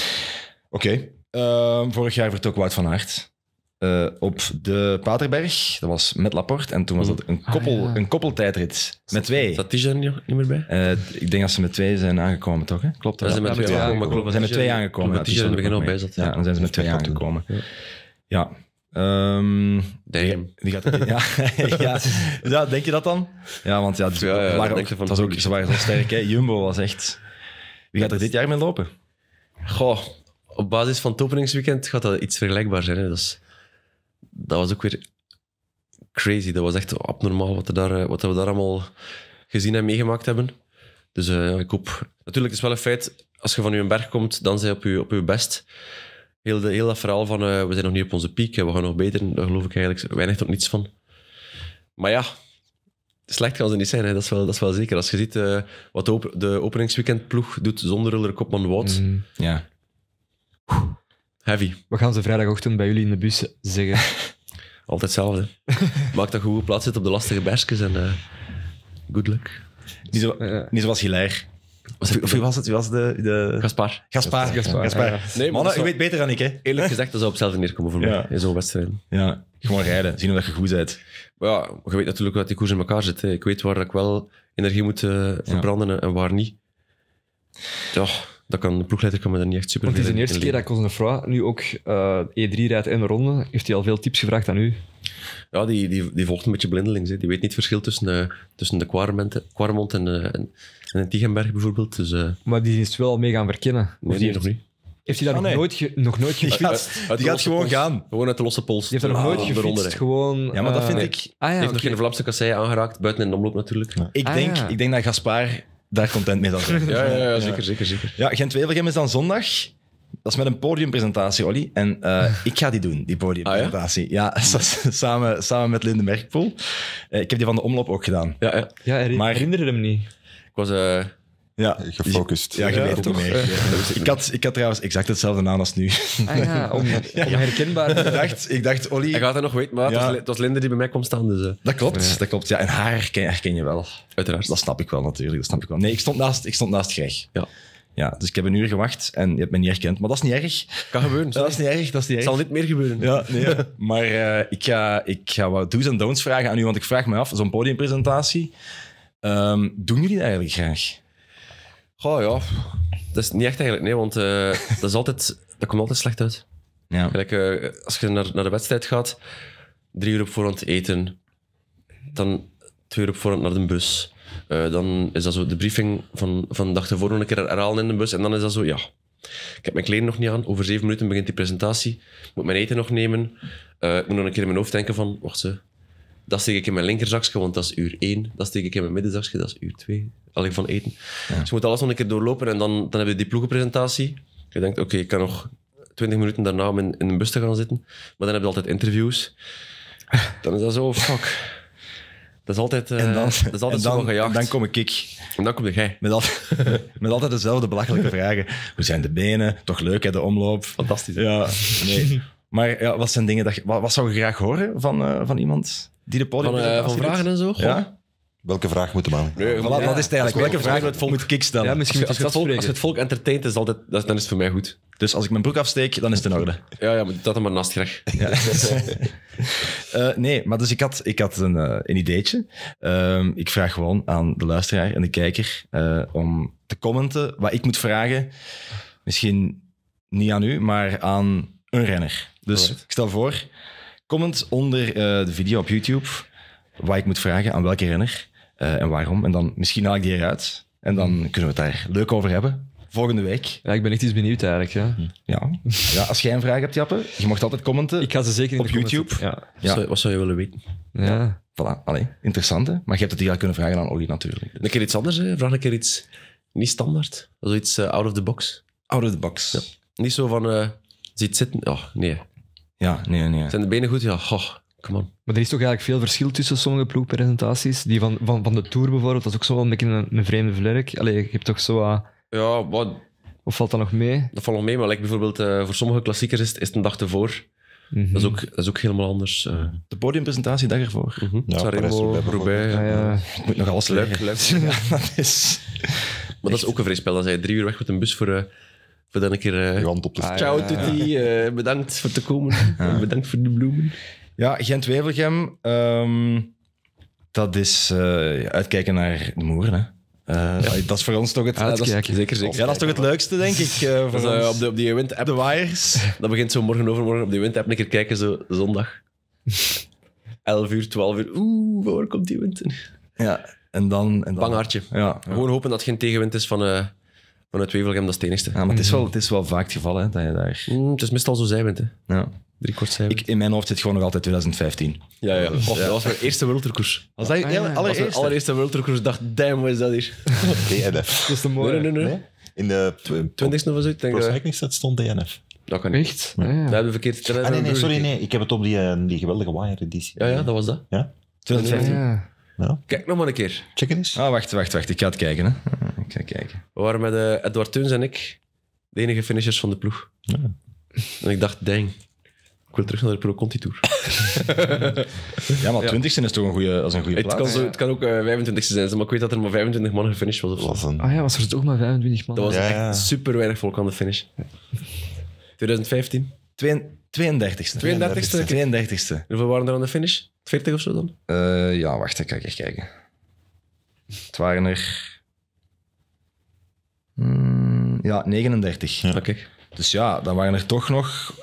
Okay. Ehm, uh, vorig jaar vertrok Wout van Aert. Eh, op de Paterberg. Dat was met Laporte. En toen was dat een, mm. ah, koppel, ah, ja. een koppeltijdrit. Met twee. Zat die er niet meer bij? Eh, ik denk dat ze met twee zijn aangekomen, toch? Klopt dat? Ja, zijn met twee aangekomen. Ze zijn met twee aangekomen. dan zijn ze met twee aangekomen. Ja. Um, die gaat, [LAUGHS] ja, ja, ja, denk je dat dan? Ja, want ja, dus het was ook, zwaar zo sterk. Hè. Jumbo was echt... Wie gaat er dit jaar mee lopen? Goh, op basis van het openingsweekend gaat dat iets vergelijkbaar zijn. Dus, dat was ook weer crazy. Dat was echt abnormaal wat, er daar, eh, wat we daar allemaal gezien en meegemaakt hebben. Dus uh, ik hoop... Natuurlijk is wel een feit, als je van je berg komt, dan zijn op je, op je best. Heel, de, heel dat verhaal van eh, we zijn nog niet op onze piek en we gaan nog beter, daar geloof ik eigenlijk weinig tot niets van. Maar ja, slecht kan ze niet zijn, hè. Dat, is wel, dat is wel zeker. Als je ziet eh, wat de, op de openingsweekendploeg doet zonder Ruller Kopman Wout. Mhm, ja. Heavy. Wat gaan ze vrijdagochtend bij jullie in de bus zeggen? [LAUGHS] Altijd hetzelfde. Maak dat goed plaats zit op de lastige bersjes en uh, good luck. Niet, zo, uh, niet zoals Hilaire. Of wie was het? Wie was de... de... Gaspar. Gaspar. Gaspar. Gaspar. Nee, Mannen, je weet beter dan ik, hè? Eerlijk gezegd, dat zou op hetzelfde neerkomen voor mij, in zo'n wedstrijd. Ja, gewoon rijden. Zien hoe dat je goed bent. ja, je weet natuurlijk wat die koers in elkaar zit. Ik weet waar ik wel energie moet eh, verbranden en waar niet. toch dat kan, de ploegleider kan me daar niet echt super Want het is de eerste keer dat Cosnefroy nu ook E3 eh, e rijdt in de ronde. Heeft hij al veel tips gevraagd aan u? ja, die, die, die volgt een beetje blindelings. Hè. Die weet niet het verschil tussen, eh, tussen de Quarmont eh, en, en, en Tigenberg bijvoorbeeld. Dus, eh. Maar die is wel al mee gaan verkennen. Dus heeft hij dat ah, nog, nooit nog [LAUGHS] nooit gefietst? die gaat gewoon gaan. Gewoon uit de losse pols. Die heeft dat nog ah, nooit gefietst, gewoon... Ja, maar dat ah, vind ik... Ah, heeft nog geen Vlaamse kassei aangeraakt, buiten in de omloop natuurlijk. Ik, denk, ik denk dat Gaspar daar content mee zal zijn. [LAUGHS] ja, ja, zeker, zeker, zeker. Ja, Gent-Wevelgem is dan zondag. Dat is met een podiumpresentatie, Olly. En eh, ik ga die doen, die podiumpresentatie. Ah, ja, [LAUGHS] samen, samen met Linde Merkpoel. Eh, ik heb die van de omloop ook gedaan. Ja, ja. maar, herinnerde hem niet. Ik was... Eh, ja, gefocust. Ja, je weet het Ik had, ik had trouwens exact hetzelfde naam als nu. Ah ja, onherkenbaar. [LAUGHS] ik dacht, ik dacht Olly... Hij gaat het nog weten, maar ja. het was Linde die bij mij kwam staan. Dus, dat klopt, dat klopt. Ja, en haar herken, herken, je wel. Uiteraard. Dat snap ik wel natuurlijk, dat snap ik wel. Nee, ik stond naast, ik stond naast Greg. Ja. Ja, dus ik heb een uur gewacht en je hebt me niet herkend. Maar dat is niet erg. Kan gebeuren. dat is niet erg, dat is niet erg. Zal niet meer gebeuren. Ja, nee. maar eh, ik, ga, ik ga wat do's en don'ts vragen aan u, want ik vraag me af, zo'n podiumpresentatie, ehm, doen jullie dat eigenlijk graag? oh ja. Dat is niet echt eigenlijk, nee, want eh, dat, is altijd, dat komt altijd slecht uit. Ja. Eh, als je naar, naar de wedstrijd gaat, drie uur op voorhand eten, dan twee uur op voorhand naar de bus, eh, dan is dat zo de briefing van, van de dag ervoor een keer herhalen in de bus. En dan is dat zo, ja, ik heb mijn kleding nog niet aan. Over zeven minuten begint die presentatie. Ik moet mijn eten nog nemen. Eh, ik moet nog een keer in mijn hoofd denken van, wacht ze, dat steek ik in mijn linkerzakje, want dat is uur één Dat steek ik in mijn middenzakje, dat is uur twee Alleen van eten. Dus je moet alles nog een keer doorlopen en dan, dan heb je die ploegenpresentatie. Je denkt, oké, ik kan nog twintig minuten daarna in, in een bus te gaan zitten. Maar dan heb je altijd interviews. Dan is dat zo, fuck. Dat is altijd, uh, en eh, dan, dat is altijd dan, dan kom ik. En dan kom jij. [LAUGHS] Met, altijd dezelfde belachelijke vragen. Hoe zijn de benen? Toch leuk, hè, de omloop? Fantastisch. Ja, nee. Maar ja, wat zijn dingen dat wat, zou je graag horen van, eh, van iemand die de podium Van, eh, van vragen en zo? Welke vraag moeten we maken? Nee, dat is eigenlijk. Welke vraag we het volk moet stellen? Ja, misschien als, je het volk, als het volk entertaint is, altijd, dan is het voor mij goed. Dus als ik mijn broek afsteek, dan is het in orde. Ja, ja maar dat dan maar naast graag. [LAUGHS] Eh, nee, maar dus ik had, ik had een, eh, een ideetje. Ehm, ik vraag gewoon aan de luisteraar en de kijker eh, om te commenten wat ik moet vragen. Misschien niet aan u, maar aan een renner. Dus ik stel voor, comment onder de video op YouTube wat ik moet vragen aan welke renner. Eh, en waarom. En dan misschien haal ik die eruit. En dan hmm. kunnen we het daar leuk over hebben. Volgende week. Ja, ik ben echt iets benieuwd eigenlijk. Ja. Hmm. Ja. ja als jij een vraag hebt, Jappe, je mag altijd commenten. Ik ga ze zeker in op de YouTube. Ja. wat zou je willen weten? Ja. Voilà, Allee, interessant Maar je hebt het hier al kunnen vragen aan Olly natuurlijk. Dus. Een keer iets anders, vraag een keer iets niet standaard. Zoiets eh, out of the box. Out of the box. Ja. Niet zo van, uh, eh, ziet zitten, oh nee. Ja, nee, nee. Zijn de benen goed? Ja, oh. Maar er is toch eigenlijk veel verschil tussen sommige ploegpresentaties. Die van, van, van de Tour bijvoorbeeld, dat is ook zo wel een beetje een, vreemde vlerk. Allee, je hebt toch zo... Ah, ja, wat... Of valt dat nog mee? Dat valt nog mee, maar bijvoorbeeld eh, voor sommige klassiekers is, is het een dag ervoor. Mhm. dat, is ook, dat is ook helemaal anders. Eh. De podiumpresentatie dag ervoor. Mm ja, Saremo, eh, ah, Ja, ja. moet nog alles leuk. [LAUGHS] dat is... Maar dat is ook een vreespel. Dan zijn drie uur weg met een bus voor voor dan een keer. Uh, hand op de ah, Ciao, Tutti. bedankt voor te komen. Bedankt voor de bloemen. Ja, Gent-Wevelgem. Ehm, dat is eh, uitkijken naar de moeren, hè. Eh, dat is voor ons toch het... Eh, dat is, zeker, zeker. Ja, dat is toch het leukste, denk ik. op, de, op die wind-app. De wires. [LAUGHS] Dat begint zo morgen overmorgen op die wind heb een keer kijken, zo zondag. 11 [LAUGHS] uur, 12 uur. Oeh, waar komt die wind in? Ja, en dan... En dan. Bang hartje. Ja, Gewoon hopen dat geen tegenwind is van, vanuit Wevelgem, dat is het enigste. Ja, maar het is wel, het is wel vaak het geval, dat je daar... Mm, het is meestal zo zijwind, Ja. Ik, in mijn hoofd zit gewoon nog altijd 2015. Ja, ja. dat was mijn eerste wereldrecords. Was dat ah, allereerste? Was allereerste dacht, damn, wat is dat hier? [LAUGHS] DNF. Dat is de mooie. Nee, nee, In de 20 of zo, denk eh. ik. stond DNF. Dat kan niet. Echt? Ja, ah, ja. hebben verkeerd. Ah, nee, nee, sorry, nee. Ik heb het op die, eh, die geweldige Wire-editie. Ja, ja, dat was dat. Ja? 2015. Ja. Kijk nog maar een keer. Check is Ah, wacht, wacht, wacht. Ik ga het kijken. Hè. Ah, ik ga kijken. We waren met uh, Edward Teuns en ik de enige finishers van de ploeg. En ik dacht, dang. Ik wil terug naar de Pro Conti Tour. [LAUGHS] ja, maar 20ste is toch een goede, als het Kan zo, het kan ook 25ste eh, zijn, maar ik weet dat er maar 25 man gefinished was. Of Ah ja, was er toch maar 25 man? Dat was echt super weinig volk aan de finish. 2015? 32ste. 32ste? 32ste. Hoeveel waren er aan de finish? 40 of zo dan? Uh, ja, wacht, ik ga even kijken. Het waren er... Hmm, ja, 39. Oké. Dus ja, dan waren er toch nog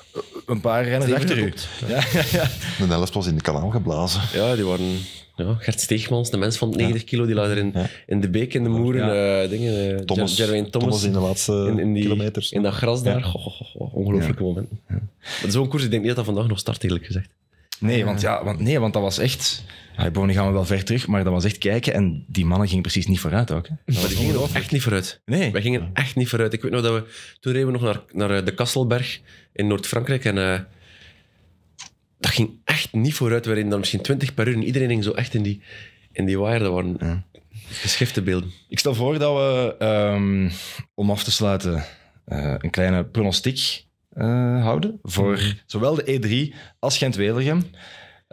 een paar renners achter u. [LAUGHS] Ja, ja, ja. De Nellis was in de kanaal geblazen. Ja, die waren... Ja, Gert Steegmans, de mens van 90 kilo, die lag er in, in de beek, in de moeren. Uh, dingen, eh, Thomas, Thomas, in de laatste kilometers. In dat gras daar. ongelooflijke momenten. Zo'n koers, ik denk niet dat dat vandaag nog start, eerlijk gezegd. Nee, want, ja, want, nee, want dat was echt... Bonnie gaan we wel ver terug, maar dat was echt kijken. En die mannen gingen precies niet vooruit ook. Maar die gingen echt niet vooruit. Nee. Wij gingen echt niet vooruit. Ik weet nog dat we... Toen reden we nog naar, naar eh, de Kasselberg in Noord-Frankrijk. En eh, dat ging echt niet vooruit. We reden dan misschien 20 per uur. En iedereen ging zo echt in die, in die wire. Dat waren geschifte beelden. Ik stel voor dat we, ehm, om af te sluiten, eh, een kleine pronostiek houden. Voor mhm. zowel de E3 als Gent-Wevelgem.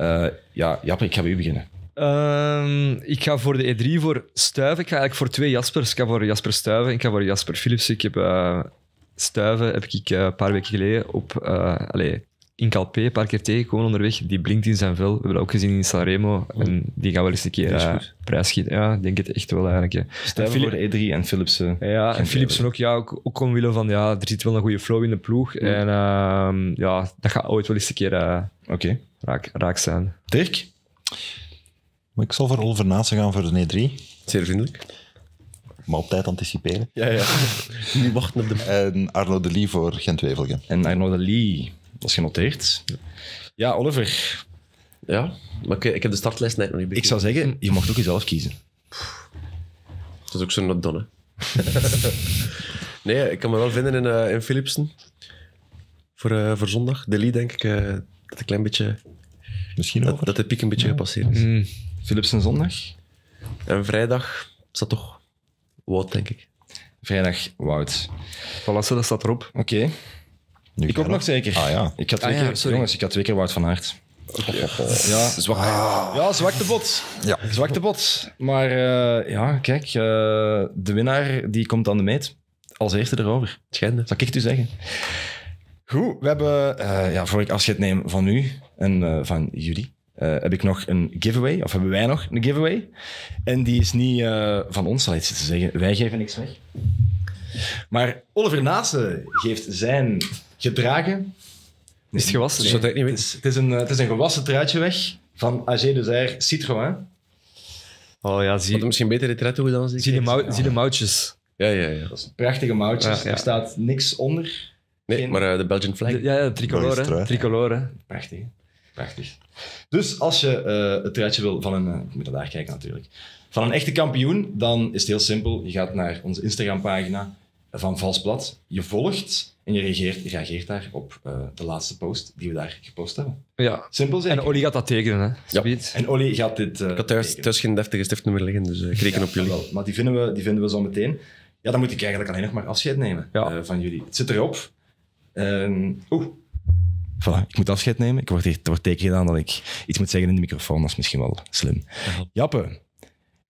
Eh, ja, Jappe, ik ga bij u beginnen. Ehm, ik ga voor de E3 voor Stuiven. Ik ga eigenlijk voor twee Jaspers. Ik ga voor Jasper Stuiven ik ga voor Jasper Philips. Ik heb eh, Stuiven heb ik eh, een paar weken geleden op, allez, in Calpe paar keer tegengekomen onderweg. Die blinkt in zijn vel. We hebben dat ook gezien in Sanremo. Oh. En die gaat wel eens een keer uh, eh, prijsschieten. Ja, ik denk het echt wel eigenlijk. Stel voor E3 en Philipsen. Ja, en Philipsen ook. Ja, ook, ook omwille van, ja, er zit wel een goede flow in de ploeg. En ehm, ja, dat gaat ooit wel eens een keer uh, raak, raak zijn. Dirk? Maar ik zal voor Oliver gaan voor de E3. Zeer vriendelijk. Maar op tijd anticiperen. Ja, ja. [LAUGHS] nu wachten op de... En Arno de Lee voor Gent-Wevelgem. En Arno de Lee dat is genoteerd. Ja, Oliver. Ja, maar ik, ik heb de startlijst net nog niet bekeken. Ik zou zeggen, je mag ook jezelf kiezen. Dat is ook zo'n not [LAUGHS] nee, ik kan me wel vinden in, eh, in Philipsen. Voor, eh, voor zondag. De Lee, denk ik, eh, dat een klein beetje... Misschien over. Dat, de piek een beetje gepasseerd is. Mm. Philipsen zondag? En vrijdag staat toch Wout, denk ik. Vrijdag Wout. Voilà, dat staat erop. Oké ik ook nog zeker. Ah ja. Ik had ah, twee, keer, jongens, ik had twee keer Wout van Aert. Ja, zwak. Ah, ja, zwakte bot. Ja. Zwakte bot. Maar eh, ja, kijk, eh, de winnaar die komt aan de meet. Als eerste erover. Schende. Zal ik het u zeggen. Goed, we hebben, uh, ja, voor ik afscheid neem van u en van jullie, heb ik nog een giveaway, of hebben wij nog een giveaway. En die is niet van ons, zal iets te zeggen. Wij geven niks weg. Maar Oliver Nase geeft zijn gedragen... Is het gewassen? Nee. Dus het, niet het, is, het, is een, eh, het is een gewassen truitje weg van AG Desair Citroën. Oh ja, zie... je. misschien beter de hoe dan zie, de mou, zie de moutjes. Ja, ja, ja. Dat prachtige moutjes. er staat niks onder. Nee, maar eh, de Belgian flag. ja, ja, tricolore. Tricolore. Prachtig. Dus als je eh, het truitje wil van een... Eh, ik daar kijken natuurlijk. Van een echte kampioen, dan is het heel simpel. Je gaat naar onze Instagram-pagina van Valsplat. Je volgt en je reageert, reageert daar op eh, de laatste post die we daar gepost hebben. Ja. Simpel zijn. En Olly gaat dat tekenen, hè? Ja. En Olly gaat dit. ik had thuis, thuis geen deftige stiftnummer liggen, dus uh, ik reken op jullie. Maar die vinden, we, die vinden we zo meteen. Ja, dan moet ik eigenlijk alleen nog maar afscheid nemen ja. van jullie. Het zit erop. oeh, Voilà, ik moet afscheid nemen. Ik word hier, wordt teken gedaan dat ik iets moet zeggen in de microfoon. Dat is misschien wel slim. Jappe,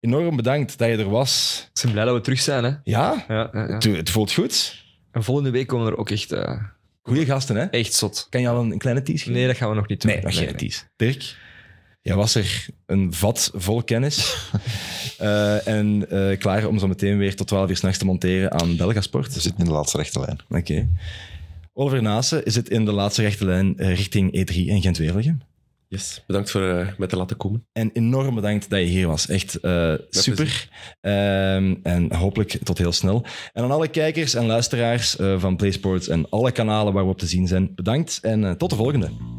enorm bedankt dat je er was. Ik ben blij dat we terug zijn. Hè? Ja? ja, het, voelt goed. En volgende week komen er ook echt... Uh... Goeie gasten, hè? Echt zot. Kan je al een, kleine tease geven? Nee, dat gaan we nog niet doen. Nee, nog geen tease. Dirk, jij was er een vat vol kennis. [LAUGHS] Eh, en eh, klaar om zo meteen weer tot 12 uur s'nachts te monteren aan Belgasport. We zitten in de laatste rechte lijn. Oké. Oliver is het in de laatste rechte lijn eh, richting E3 en Gent-Wevelgem. Yes, bedankt voor eh, met te laten komen. En enorm bedankt dat je hier was. Echt eh, super. Ehm, en hopelijk tot heel snel. En aan alle kijkers en luisteraars van PlaySports en alle kanalen waar we op te zien zijn, bedankt en tot de volgende.